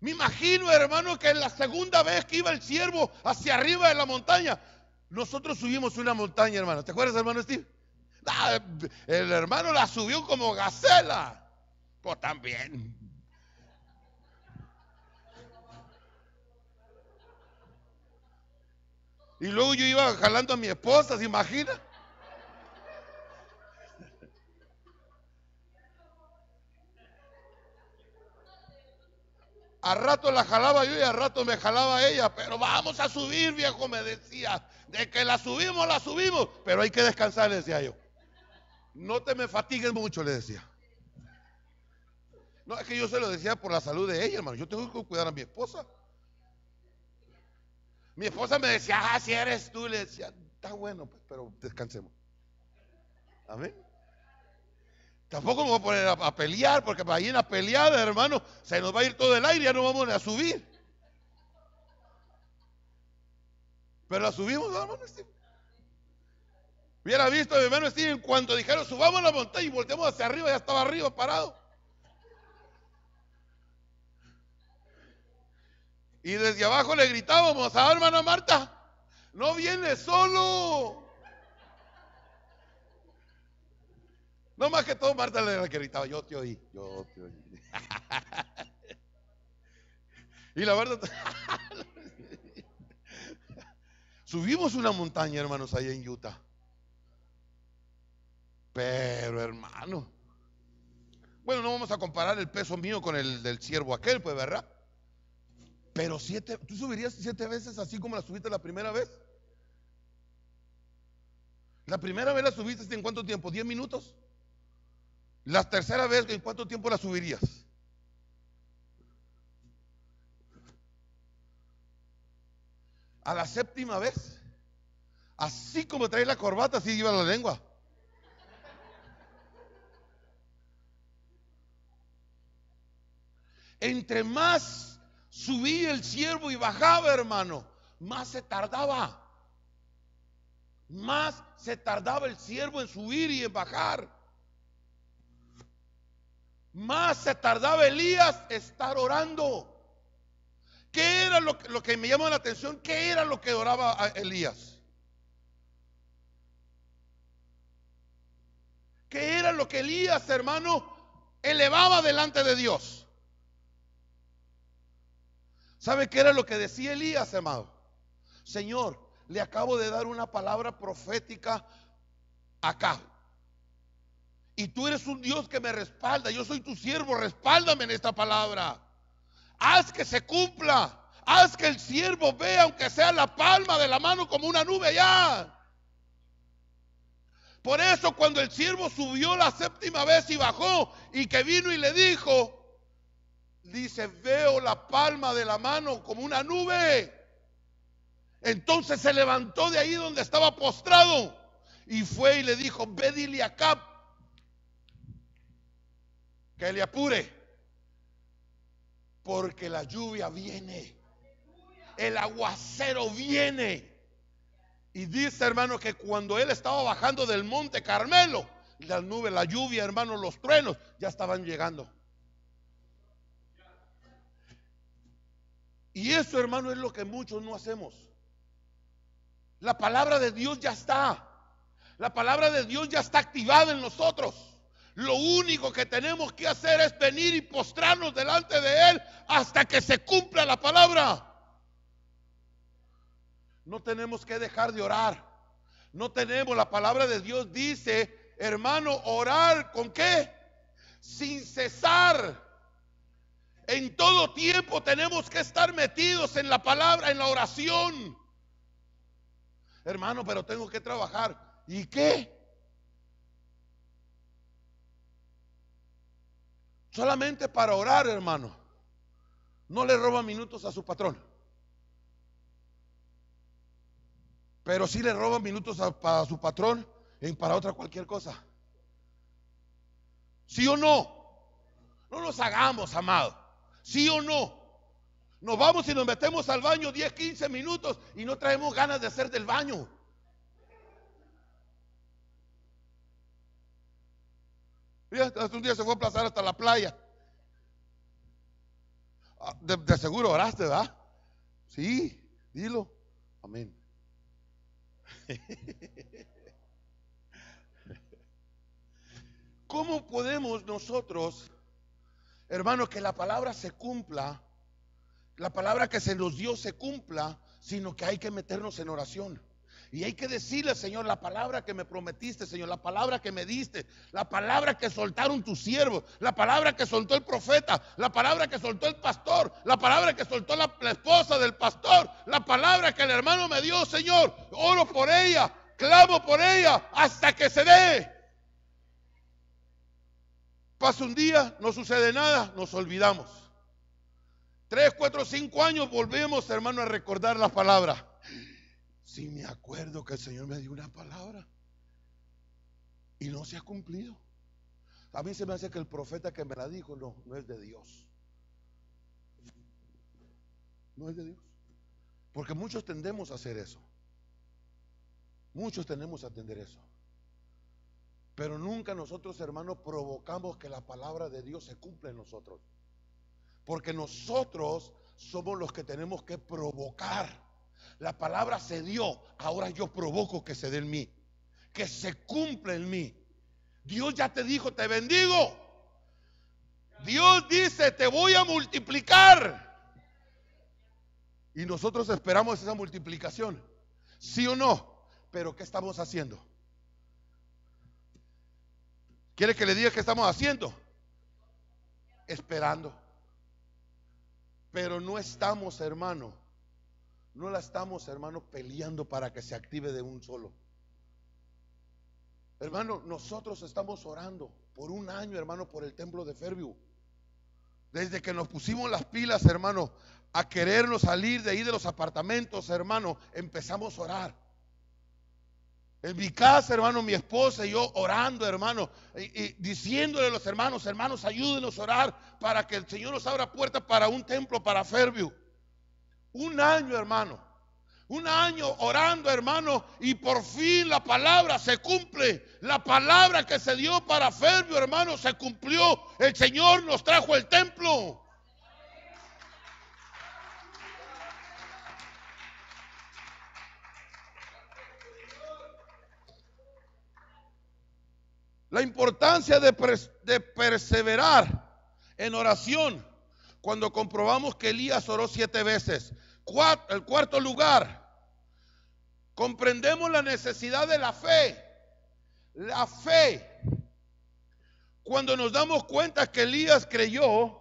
Me imagino, hermano, que en la segunda vez que iba el siervo hacia arriba de la montaña, nosotros subimos una montaña, hermano. ¿Te acuerdas, hermano Steve? Ah, el hermano la subió como gacela. Pues también. Y luego yo iba jalando a mi esposa, ¿se imagina? A rato la jalaba yo y a rato me jalaba ella, pero vamos a subir, viejo, me decía. De que la subimos, la subimos, pero hay que descansar, decía yo. No te me fatigues mucho, le decía. No, es que yo se lo decía por la salud de ella, hermano. Yo tengo que cuidar a mi esposa. Mi esposa me decía, ah, si eres tú, le decía, está bueno, pues, pero descansemos. Amén. Tampoco me voy a poner a, pelear, porque ahí en la peleada, hermano, se nos va a ir todo el aire, ya no vamos a subir. Pero la subimos, hermano. Hubiera visto a mi hermano en cuando dijeron subamos la montaña y volteamos hacia arriba, ya estaba arriba parado. Y desde abajo le gritábamos a ah, hermana Marta, no viene solo. No más que todo Marta le gritaba, yo te oí, yo te oí. y la verdad Subimos una montaña, hermanos, allá en Utah. Pero hermano, bueno, no vamos a comparar el peso mío con el del siervo aquel, pues, ¿verdad? Pero siete, ¿tú subirías siete veces así como la subiste la primera vez? La primera vez la subiste en cuánto tiempo? ¿Diez minutos? La tercera vez, ¿en cuánto tiempo la subirías? A la séptima vez, así como traes la corbata, así lleva la lengua. entre más subía el siervo y bajaba, hermano, más se tardaba. Más se tardaba el siervo en subir y en bajar. Más se tardaba Elías estar orando. ¿Qué era lo, que me llamó la atención? ¿Qué era lo que oraba Elías? ¿Qué era lo que Elías, hermano, elevaba delante de Dios? ¿Sabe qué era lo que decía Elías, amado? Señor, le acabo de dar una palabra profética acá. Y tú eres un Dios que me respalda. Yo soy tu siervo. Respáldame en esta palabra. Haz que se cumpla. Haz que el siervo vea, aunque sea la palma de la mano, como una nube ya. Por eso cuando el siervo subió la séptima vez y bajó y que vino y le dijo, dice, veo la palma de la mano como una nube. Entonces se levantó de ahí donde estaba postrado y fue y le dijo, ve dile a Cap que le apure, porque la lluvia viene, el aguacero viene. Y dice, hermano, que cuando él estaba bajando del monte Carmelo, las nubes, la lluvia, hermano, los truenos ya estaban llegando. Y eso, hermano, es lo que muchos no hacemos. La palabra de Dios ya está. La palabra de Dios ya está activada en nosotros. Lo único que tenemos que hacer es venir y postrarnos delante de Él hasta que se cumpla la palabra. No tenemos que dejar de orar. No tenemos, la palabra de Dios dice, hermano, orar con qué? Sin cesar. En todo tiempo tenemos que estar metidos en la palabra, en la oración. Hermano, pero tengo que trabajar. ¿Y qué? Solamente para orar, hermano. No le roba minutos a su patrón. Pero sí le roba minutos a, para su patrón y para otra cualquier cosa. ¿Sí o no? No nos hagamos, amado. ¿Sí o no? Nos vamos y nos metemos al baño 10, 15 minutos y no traemos ganas de hacer del baño. hasta un día se fue a aplazar hasta la playa. Ah, de, de seguro oraste, ¿verdad? Sí, dilo. Amén. ¿Cómo podemos nosotros hermano, que la palabra se cumpla, la palabra que se nos dio se cumpla, sino que hay que meternos en oración. Y hay que decirle, Señor, la palabra que me prometiste, Señor, la palabra que me diste, la palabra que soltaron tus siervos, la palabra que soltó el profeta, la palabra que soltó el pastor, la palabra que soltó la, esposa del pastor, la palabra que el hermano me dio, Señor. Oro por ella, clamo por ella hasta que se dé. Pasa un día, no sucede nada, nos olvidamos. Tres, cuatro, cinco años volvemos, hermano, a recordar la palabra. Si me acuerdo que el Señor me dio una palabra y no se ha cumplido. A mí se me hace que el profeta que me la dijo no, no es de Dios. No es de Dios. Porque muchos tendemos a hacer eso. Muchos tenemos a atender eso. Pero nunca nosotros, hermanos, provocamos que la palabra de Dios se cumpla en nosotros. Porque nosotros somos los que tenemos que provocar. La palabra se dio, ahora yo provoco que se dé en mí, que se cumpla en mí. Dios ya te dijo, te bendigo. Dios dice, te voy a multiplicar. Y nosotros esperamos esa multiplicación. ¿Sí o no? Pero ¿qué estamos haciendo? ¿Quiere que le diga qué estamos haciendo? Esperando. Pero no estamos, hermano. No la estamos, hermano, peleando para que se active de un solo. Hermano, nosotros estamos orando por un año, hermano, por el templo de Fervio. Desde que nos pusimos las pilas, hermano, a querernos salir de ahí de los apartamentos, hermano, empezamos a orar. En mi casa, hermano, mi esposa y yo orando, hermano, y, diciéndole a los hermanos, hermanos, ayúdenos a orar para que el Señor nos abra puertas para un templo para Fervio. Un año, hermano. Un año orando, hermano, y por fin la palabra se cumple. La palabra que se dio para Fervio, hermano, se cumplió. El Señor nos trajo el templo. La importancia de, perseverar en oración cuando comprobamos que Elías oró siete veces. el cuarto lugar, comprendemos la necesidad de la fe. La fe. Cuando nos damos cuenta que Elías creyó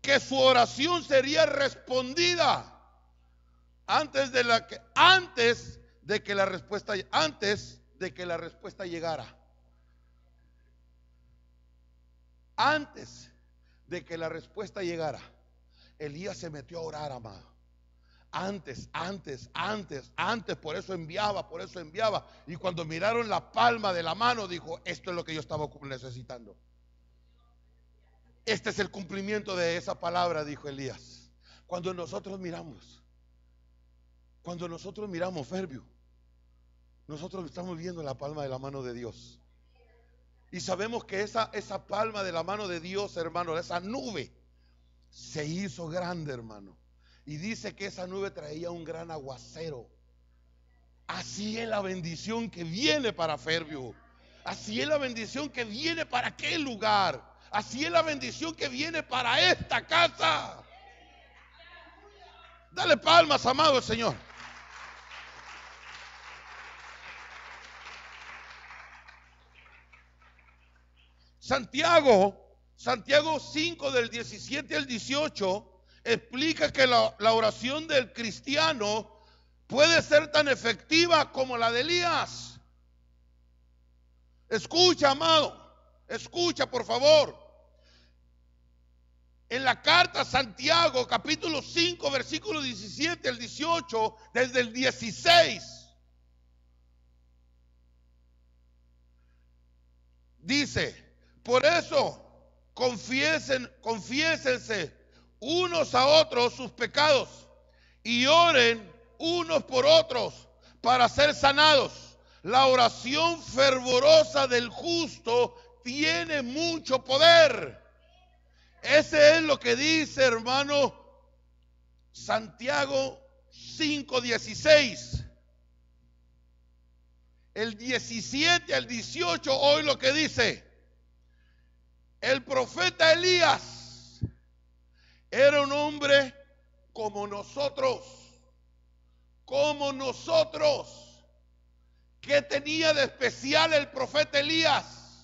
que su oración sería respondida antes de la antes de que la respuesta antes de que la respuesta llegara. Antes de que la respuesta llegara, Elías se metió a orar, amado. Antes, antes, antes, antes, por eso enviaba, por eso enviaba. Y cuando miraron la palma de la mano, dijo, esto es lo que yo estaba necesitando. Este es el cumplimiento de esa palabra, dijo Elías. Cuando nosotros miramos, cuando nosotros miramos, Ferbio, nosotros estamos viendo la palma de la mano de Dios. Y sabemos que esa, esa palma de la mano de Dios, hermano, esa nube, se hizo grande, hermano. Y dice que esa nube traía un gran aguacero. Así es la bendición que viene para Fervio. Así es la bendición que viene para aquel lugar. Así es la bendición que viene para esta casa. Dale palmas, amado Señor. Santiago, Santiago 5 del 17 al 18, explica que la, oración del cristiano puede ser tan efectiva como la de Elías. Escucha, amado, escucha, por favor. En la carta Santiago, capítulo 5, versículo 17 al 18, desde el 16, dice, por eso, confiesen, confiésense unos a otros sus pecados y oren unos por otros para ser sanados. La oración fervorosa del justo tiene mucho poder. Ese es lo que dice, hermano, Santiago 5:16. El 17 al 18, hoy lo que dice. El profeta Elías era un hombre como nosotros, como nosotros. ¿Qué tenía de especial el profeta Elías?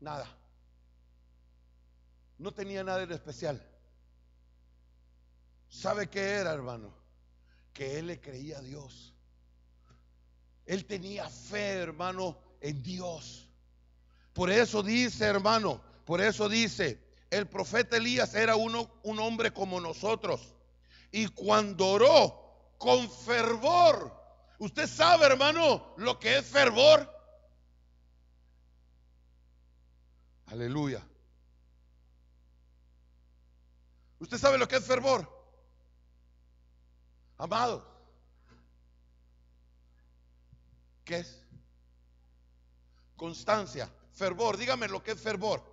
Nada. No tenía nada de especial. ¿Sabe qué era, hermano? Que él le creía a Dios. Él tenía fe, hermano, en Dios. Por eso dice, hermano, por eso dice, el profeta Elías era uno, un hombre como nosotros. Y cuando oró con fervor, usted sabe, hermano, lo que es fervor. Aleluya. ¿Usted sabe lo que es fervor? Amado. ¿Qué es? Constancia. Fervor, dígame lo que es fervor.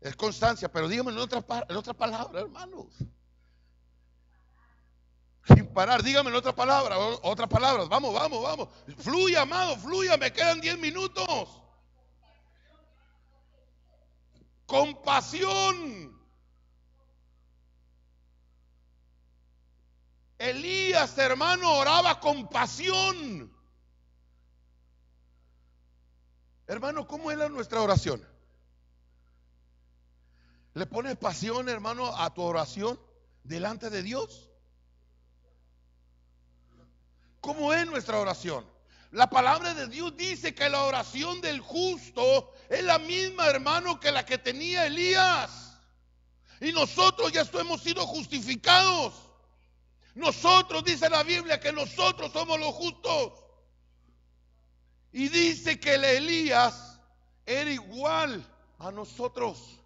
Es constancia, pero dígame en otras en otra palabra hermanos. Sin parar, dígame en otra palabra, otras palabras. Vamos, vamos, vamos. Fluye, amado, fluya, me quedan 10 minutos. Compasión. Elías, hermano, oraba con pasión. Hermano, ¿cómo es nuestra oración? ¿Le pones pasión, hermano, a tu oración delante de Dios? ¿Cómo es nuestra oración? La palabra de Dios dice que la oración del justo es la misma, hermano, que la que tenía Elías. Y nosotros ya hemos sido justificados. Nosotros, dice la Biblia, que nosotros somos los justos. Y dice que el Elías era igual a nosotros.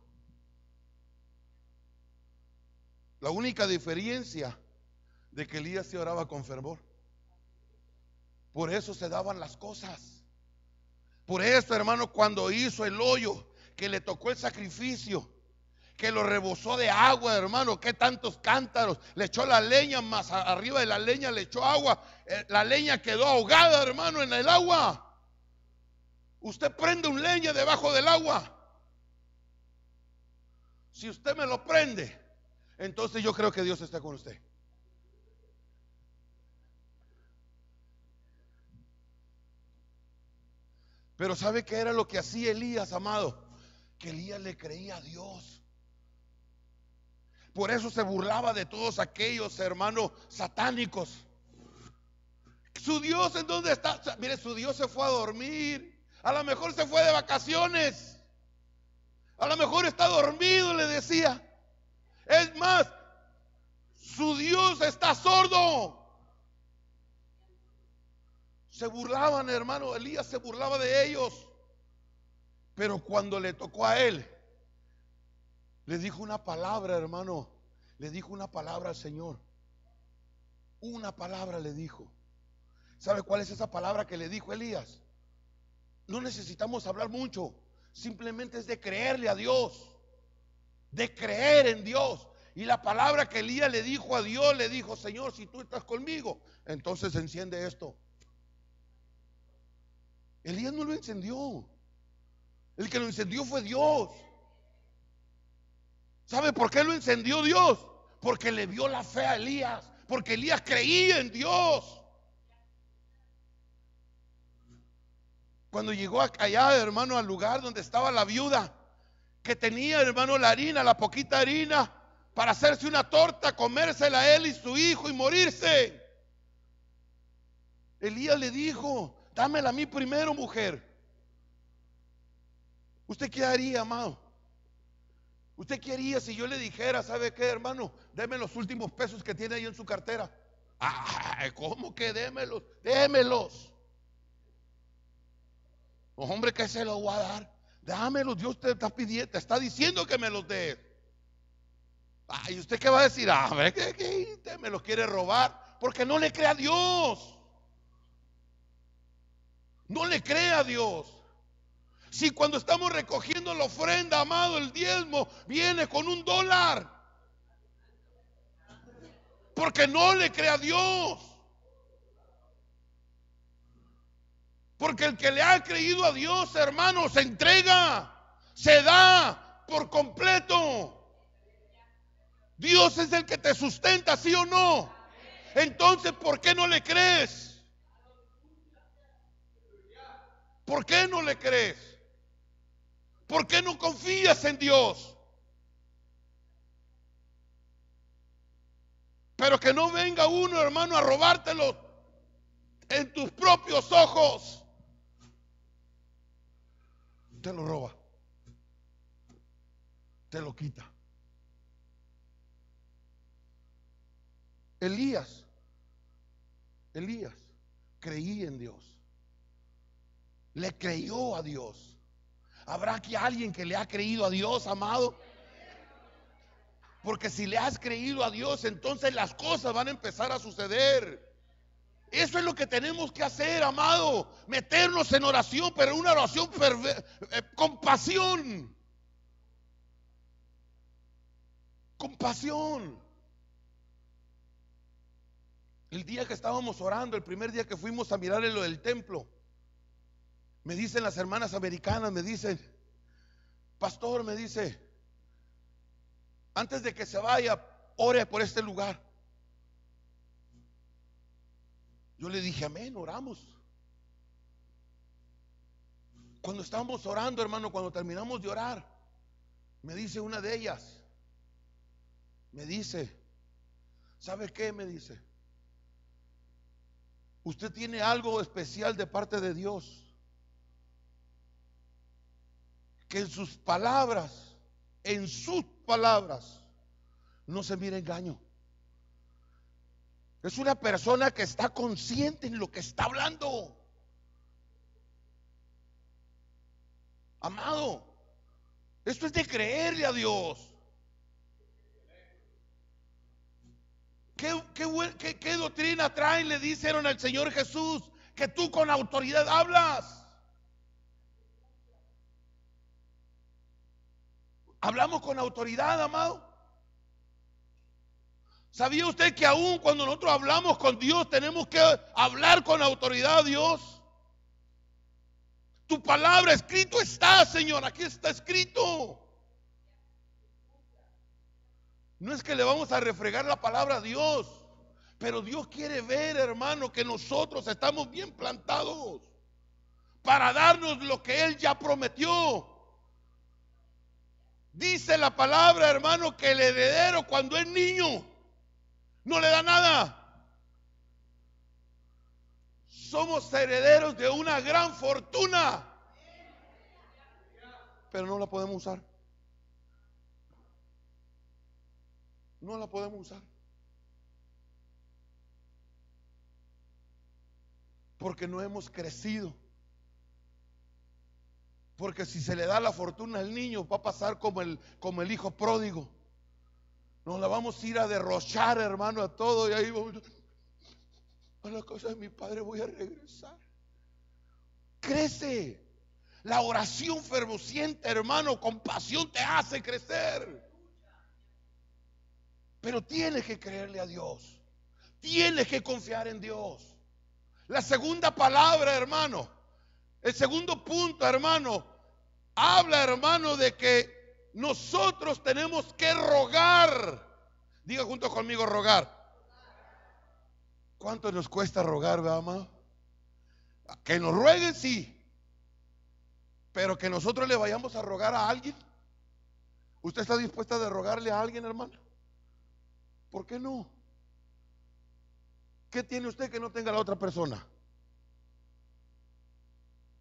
La única diferencia de que Elías se oraba con fervor. Por eso se daban las cosas. Por eso, hermano, cuando hizo el hoyo, que le tocó el sacrificio, que lo rebosó de agua, hermano, que tantos cántaros, le echó la leña, más arriba de la leña le echó agua, eh, la leña quedó ahogada, hermano, en el agua. Usted prende un leña debajo del agua. Si usted me lo prende, entonces yo creo que Dios está con usted. Pero ¿sabe qué era lo que hacía Elías, amado? Que Elías le creía a Dios. Por eso se burlaba de todos aquellos hermanos satánicos. Su Dios en dónde está? mire, su Dios se fue a dormir. A lo mejor se fue de vacaciones. A lo mejor está dormido, le decía. Es más, su Dios está sordo. Se burlaban, hermano. Elías se burlaba de ellos. Pero cuando le tocó a él, le dijo una palabra, hermano. Le dijo una palabra al Señor. Una palabra le dijo. ¿Sabe cuál es esa palabra que le dijo Elías? No necesitamos hablar mucho, simplemente es de creerle a Dios, de creer en Dios. Y la palabra que Elías le dijo a Dios, le dijo, Señor, si tú estás conmigo, entonces enciende esto. Elías no lo encendió. El que lo encendió fue Dios. ¿Sabe por qué lo encendió Dios? Porque le vio la fe a Elías. Porque Elías creía en Dios. Cuando llegó allá, hermano, al lugar donde estaba la viuda, que tenía, hermano, la harina, la poquita harina, para hacerse una torta, comérsela él y su hijo y morirse. Elías le dijo, dámela a mí primero, mujer. ¿Usted qué haría, amado? ¿Usted qué haría si yo le dijera, sabe qué, hermano? Deme los últimos pesos que tiene ahí en su cartera. Ah, ¿cómo que démelos? Démelos. Hombre ¿qué que se lo voy a dar. Dámelo, Dios te está pidiendo, te está diciendo que me los dé. ¿Y usted qué va a decir? a ah, ver, ¿qué, me los quiere robar? Porque no le cree a Dios. No le cree a Dios. Si cuando estamos recogiendo la ofrenda, amado, el diezmo, viene con un dólar. Porque no le cree a Dios. Porque el que le ha creído a Dios, hermano, se entrega, se da por completo. Dios es el que te sustenta, sí o no. Entonces, ¿por qué no le crees? ¿Por qué no le crees? ¿Por qué no confías en Dios? Pero que no venga uno, hermano, a robártelo en tus propios ojos te lo roba, te lo quita. Elías, Elías, creí en Dios, le creyó a Dios. ¿Habrá aquí alguien que le ha creído a Dios, amado? Porque si le has creído a Dios, entonces las cosas van a empezar a suceder. Eso es lo que tenemos que hacer, amado. Meternos en oración, pero una oración eh, con pasión. Con pasión. El día que estábamos orando, el primer día que fuimos a mirar lo del templo, me dicen las hermanas americanas, me dicen, pastor, me dice, antes de que se vaya, ore por este lugar. Yo le dije, amén, oramos. Cuando estamos orando, hermano, cuando terminamos de orar, me dice una de ellas, me dice, ¿sabe qué? Me dice, usted tiene algo especial de parte de Dios, que en sus palabras, en sus palabras, no se mire engaño. Es una persona que está consciente en lo que está hablando. Amado, esto es de creerle a Dios. ¿Qué, qué, doctrina traen? Le dijeron al Señor Jesús que tú con autoridad hablas. Hablamos con autoridad, amado. ¿Sabía usted que aún cuando nosotros hablamos con Dios tenemos que hablar con autoridad, Dios? Tu palabra escrito está, Señor, aquí está escrito. No es que le vamos a refregar la palabra a Dios, pero Dios quiere ver, hermano, que nosotros estamos bien plantados para darnos lo que Él ya prometió. Dice la palabra, hermano, que el heredero cuando es niño, no le da nada. Somos herederos de una gran fortuna, pero no la podemos usar. No la podemos usar. Porque no hemos crecido. Porque si se le da la fortuna al niño, va a pasar como el, como el hijo pródigo. Nos la vamos a ir a derrochar, hermano, a todo. Y ahí vamos, a la casa de mi padre voy a regresar. Crece. La oración fervociente, hermano, pasión te hace crecer. Pero tienes que creerle a Dios. Tienes que confiar en Dios. La segunda palabra, hermano. El segundo punto, hermano. Habla, hermano, de que nosotros tenemos que rogar. Diga junto conmigo, rogar. ¿Cuánto nos cuesta rogar, mamá? Que nos rueguen, sí. Pero que nosotros le vayamos a rogar a alguien. ¿Usted está dispuesta a rogarle a alguien, hermano? ¿Por qué no? ¿Qué tiene usted que no tenga la otra persona?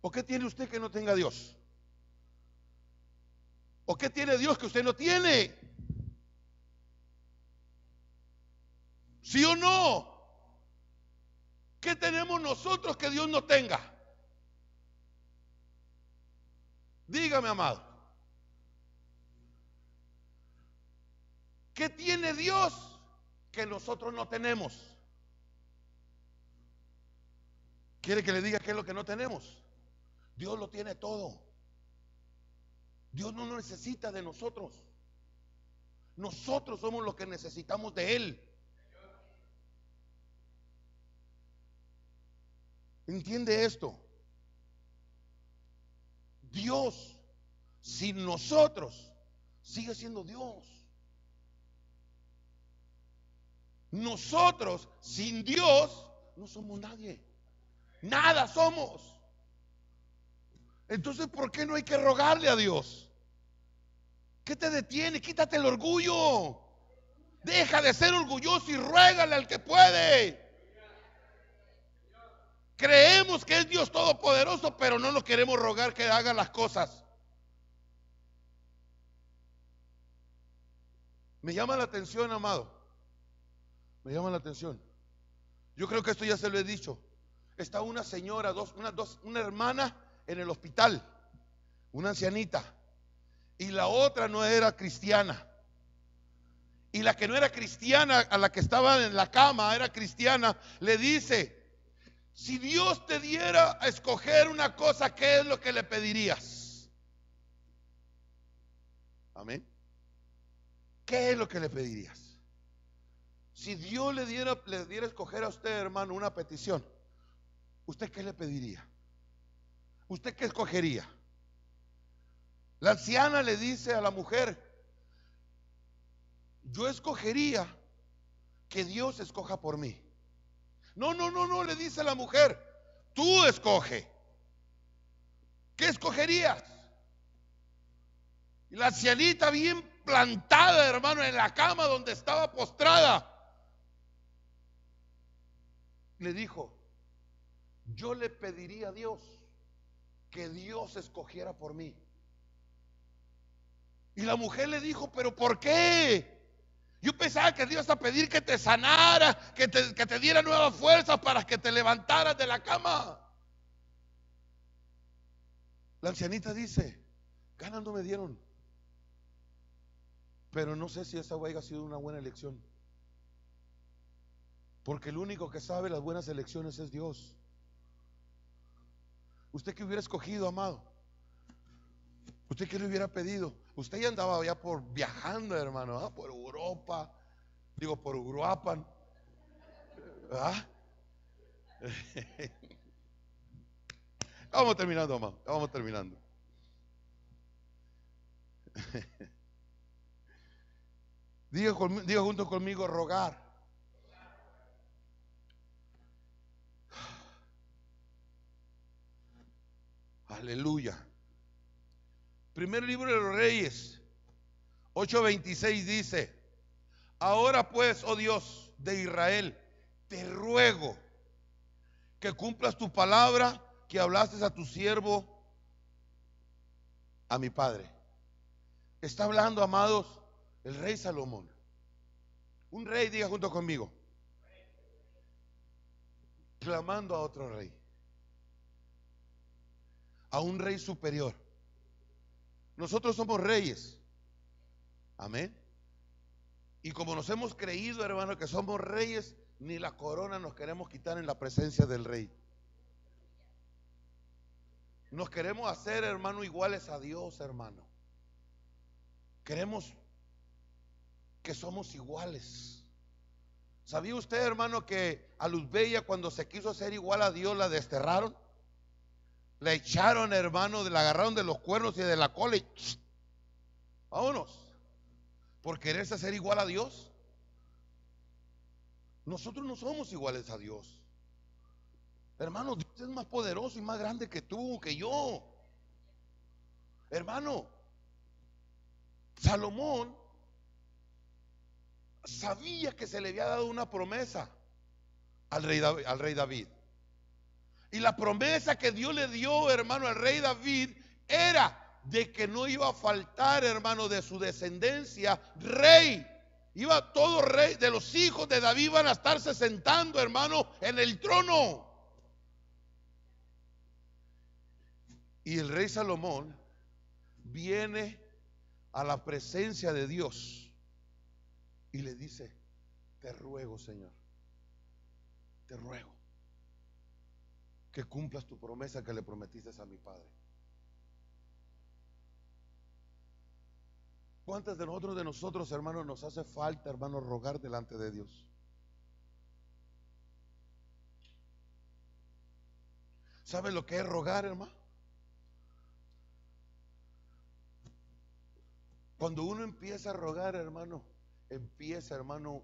¿O qué tiene usted que no tenga Dios? ¿O qué tiene Dios que usted no tiene? ¿Sí o no? ¿Qué tenemos nosotros que Dios no tenga? Dígame, amado. ¿Qué tiene Dios que nosotros no tenemos? ¿Quiere que le diga qué es lo que no tenemos? Dios lo tiene todo. Dios no necesita de nosotros. Nosotros somos los que necesitamos de Él. ¿Entiende esto? Dios, sin nosotros, sigue siendo Dios. Nosotros, sin Dios, no somos nadie. Nada somos. Entonces, ¿por qué no hay que rogarle a Dios? ¿Qué te detiene? Quítate el orgullo. Deja de ser orgulloso y ruégale al que puede. Creemos que es Dios todopoderoso, pero no nos queremos rogar que haga las cosas. Me llama la atención, amado. Me llama la atención. Yo creo que esto ya se lo he dicho. Está una señora, dos, una, dos, una hermana en el hospital, una ancianita, y la otra no era cristiana. Y la que no era cristiana, a la que estaba en la cama, era cristiana, le dice, si Dios te diera a escoger una cosa, ¿qué es lo que le pedirías? Amén. ¿Qué es lo que le pedirías? Si Dios le diera, le diera a escoger a usted, hermano, una petición, ¿usted qué le pediría? ¿usted qué escogería? La anciana le dice a la mujer, yo escogería que Dios escoja por mí. No, no, no, no, le dice la mujer, tú escoge. ¿Qué escogerías? Y la ancianita bien plantada, hermano, en la cama donde estaba postrada, le dijo, yo le pediría a Dios que Dios escogiera por mí. Y la mujer le dijo, pero ¿por qué? Yo pensaba que Dios a pedir que te sanara, que te, diera nuevas fuerzas para que te levantaras de la cama. La ancianita dice, ...ganando me dieron. Pero no sé si esa huelga ha sido una buena elección. Porque el único que sabe las buenas elecciones es Dios. ¿Usted qué hubiera escogido, amado? ¿Usted qué le hubiera pedido? Usted ya andaba ya por viajando, hermano, ¿ah? por Europa, digo, por Uruapan. ¿ah? Vamos terminando, amado, vamos terminando. Digo junto conmigo rogar. Aleluya. Primer libro de los Reyes, 8:26 dice, ahora pues, oh Dios de Israel, te ruego que cumplas tu palabra que hablaste a tu siervo, a mi padre. Está hablando, amados, el rey Salomón. Un rey, diga junto conmigo, clamando a otro rey a un rey superior. Nosotros somos reyes. Amén. Y como nos hemos creído, hermano, que somos reyes, ni la corona nos queremos quitar en la presencia del rey. Nos queremos hacer, hermano, iguales a Dios, hermano. Queremos que somos iguales. ¿Sabía usted, hermano, que a Bella, cuando se quiso hacer igual a Dios la desterraron? le echaron, hermano, le agarraron de los cuernos y de la cola y vámonos. Por quererse hacer igual a Dios. Nosotros no somos iguales a Dios. Hermano, Dios es más poderoso y más grande que tú, que yo. Hermano, Salomón sabía que se le había dado una promesa al rey, al rey David. Y la promesa que Dios le dio, hermano, al rey David era de que no iba a faltar, hermano, de su descendencia rey. Iba todo rey de los hijos de David van a estarse sentando, hermano, en el trono. Y el rey Salomón viene a la presencia de Dios y le dice, te ruego, Señor, te ruego que cumplas tu promesa que le prometiste a mi Padre. ¿Cuántas de nosotros, de nosotros, hermanos, nos hace falta, hermano... rogar delante de Dios? ¿Sabe lo que es rogar, hermano? Cuando uno empieza a rogar, hermano, empieza, hermano,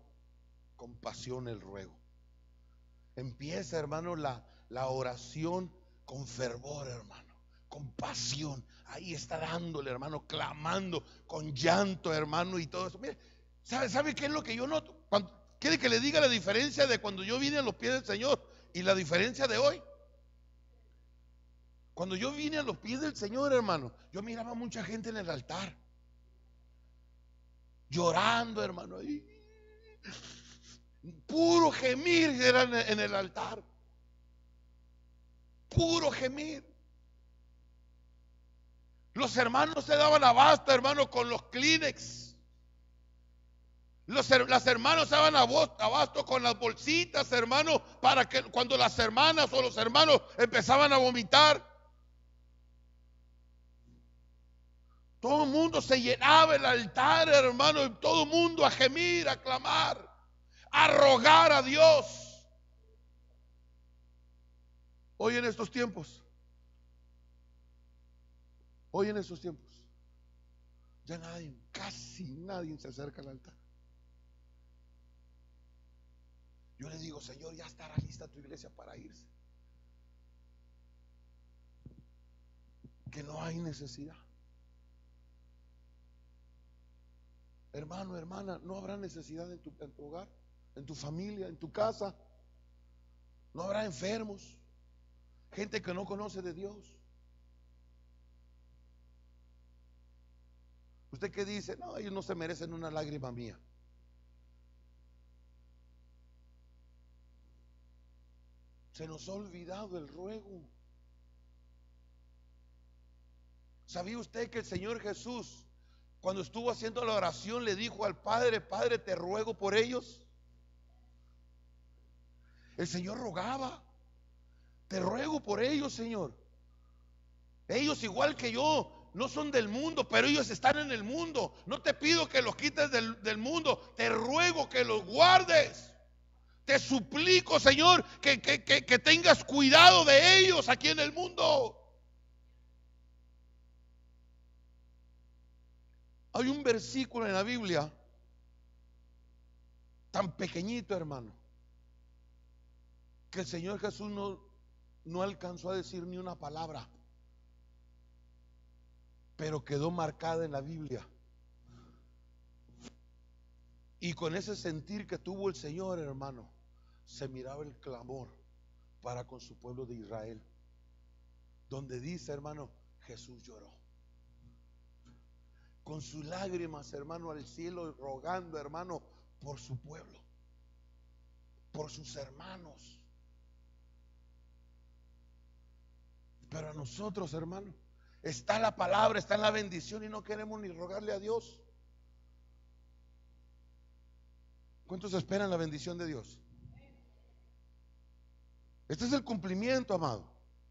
con pasión el ruego. Empieza, hermano, la, la oración con fervor, hermano, con pasión. Ahí está dándole, hermano, clamando, con llanto, hermano, y todo eso. Mire, ¿sabe, ¿sabe qué es lo que yo noto? Cuando, ¿Quiere que le diga la diferencia de cuando yo vine a los pies del Señor y la diferencia de hoy? Cuando yo vine a los pies del Señor, hermano, yo miraba mucha gente en el altar. Llorando, hermano. puro gemir en el altar puro gemir. Los hermanos se daban abasto, hermano, con los Kleenex. Los, las hermanas se daban abasto con las bolsitas, hermano, para que cuando las hermanas o los hermanos empezaban a vomitar. Todo el mundo se llenaba el altar, hermano, todo el mundo a gemir, a clamar, a rogar a Dios. Hoy en estos tiempos. Hoy en estos tiempos. Ya nadie, casi nadie se acerca al altar. Yo les digo, Señor, ya estará lista tu iglesia para irse. Que no hay necesidad. Hermano, hermana, no habrá necesidad en tu, en tu hogar, en tu familia, en tu casa. No habrá enfermos. Gente que no conoce de Dios. Usted que dice, no, ellos no se merecen una lágrima mía. Se nos ha olvidado el ruego. ¿Sabía usted que el Señor Jesús, cuando estuvo haciendo la oración, le dijo al Padre, Padre, te ruego por ellos? El Señor rogaba. Te ruego por ellos, Señor. Ellos igual que yo no son del mundo, pero ellos están en el mundo. No te pido que los quites del, mundo, te ruego que los guardes. Te suplico, Señor, que, que tengas cuidado de ellos aquí en el mundo. Hay un versículo en la Biblia tan pequeñito, hermano, que el Señor Jesús no, no alcanzó a decir ni una palabra, pero quedó marcada en la Biblia. Y con ese sentir que tuvo el Señor, hermano, se miraba el clamor para con su pueblo de Israel. Donde dice, hermano, Jesús lloró. Con sus lágrimas, hermano, al cielo, rogando, hermano, por su pueblo, por sus hermanos. Pero a nosotros, hermano, está la palabra, está en la bendición y no queremos ni rogarle a Dios. ¿Cuántos esperan la bendición de Dios? Este es el cumplimiento, amado.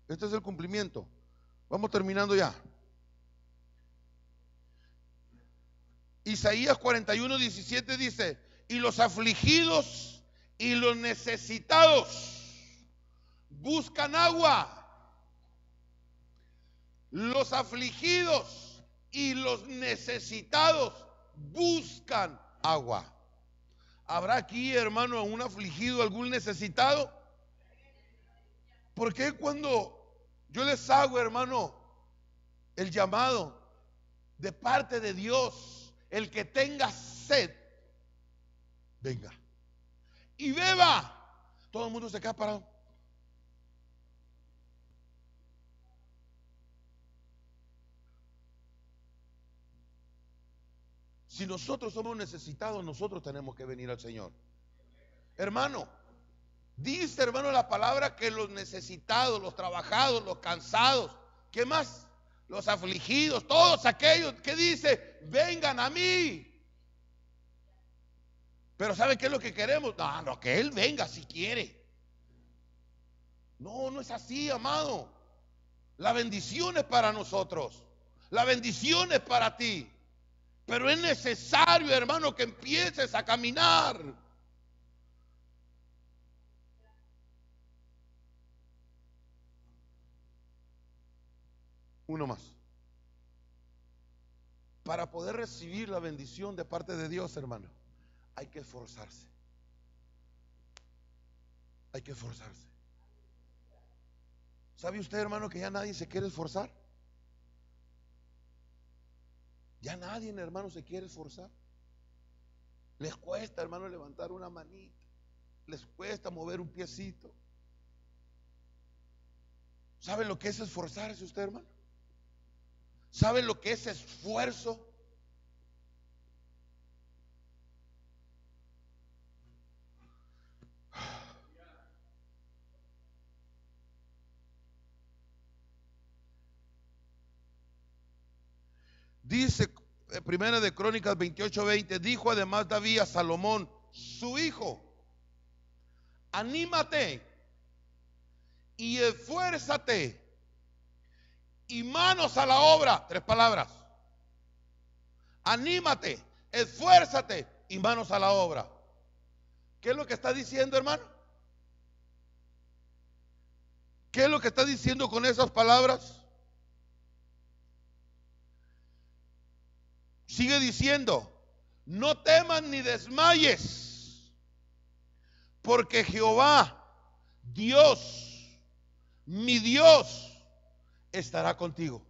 Este es el cumplimiento. Vamos terminando ya. Isaías 41, 17 dice, y los afligidos y los necesitados buscan agua los afligidos y los necesitados buscan agua. ¿Habrá aquí, hermano, un afligido, algún necesitado? Porque cuando yo les hago, hermano, el llamado de parte de Dios, el que tenga sed, venga y beba. Todo el mundo se queda parado. Si nosotros somos necesitados, nosotros tenemos que venir al Señor. Hermano, dice hermano la palabra que los necesitados, los trabajados, los cansados, ¿qué más? Los afligidos, todos aquellos que dice, vengan a mí. Pero ¿sabe qué es lo que queremos? No, no, que Él venga si quiere. No, no es así, amado. La bendición es para nosotros. La bendición es para ti. Pero es necesario, hermano, que empieces a caminar. Uno más. Para poder recibir la bendición de parte de Dios, hermano, hay que esforzarse. Hay que esforzarse. ¿Sabe usted, hermano, que ya nadie se quiere esforzar? Ya nadie, hermano, se quiere esforzar. Les cuesta, hermano, levantar una manita. Les cuesta mover un piecito. ¿Sabe lo que es esforzarse usted, hermano? ¿Sabe lo que es esfuerzo? Dice eh, Primera de Crónicas 28:20, dijo además David a Salomón, su hijo, anímate y esfuérzate y manos a la obra. Tres palabras. Anímate, esfuérzate y manos a la obra. ¿Qué es lo que está diciendo, hermano? ¿Qué es lo que está diciendo con esas palabras? Sigue diciendo, no temas ni desmayes, porque Jehová, Dios, mi Dios, estará contigo.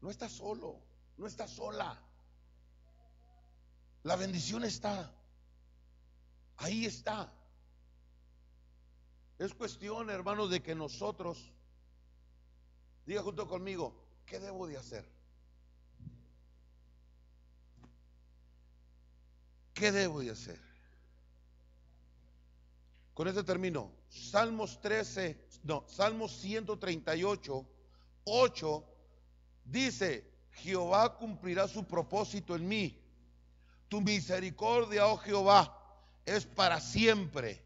No estás solo, no estás sola. La bendición está. Ahí está. Es cuestión, hermanos, de que nosotros, diga junto conmigo, ¿qué debo de hacer? ¿Qué debo de hacer? Con este término, Salmos 13, no, Salmos 138, 8 dice, Jehová cumplirá su propósito en mí. Tu misericordia, oh Jehová, es para siempre.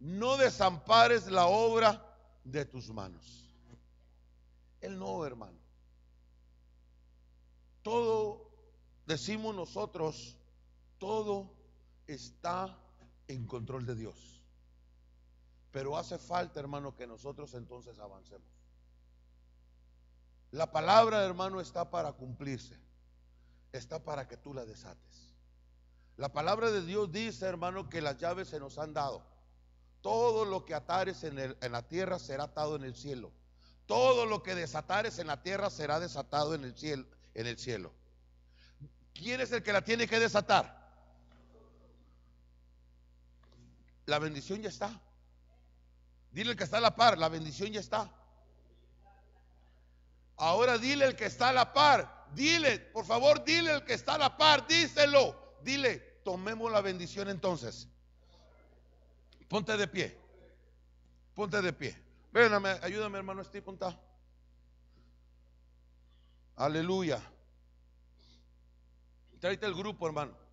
No desampares la obra de tus manos. El no, hermano. Todo decimos nosotros todo está en control de Dios. Pero hace falta, hermano, que nosotros entonces avancemos. La palabra, hermano, está para cumplirse. Está para que tú la desates. La palabra de Dios dice, hermano, que las llaves se nos han dado. Todo lo que atares en, la tierra será atado en el cielo. Todo lo que desatares en la tierra será desatado en el cielo. En el cielo. ¿Quién es el que la tiene que desatar? La bendición ya está. Dile el que está a la par, la bendición ya está. Ahora dile el que está a la par, dile, por favor, dile el que está a la par, díselo, dile, tomemos la bendición entonces. Ponte de pie, ponte de pie. Ven, ayúdame hermano estoy punta. Aleluya. Tráete el grupo, hermano.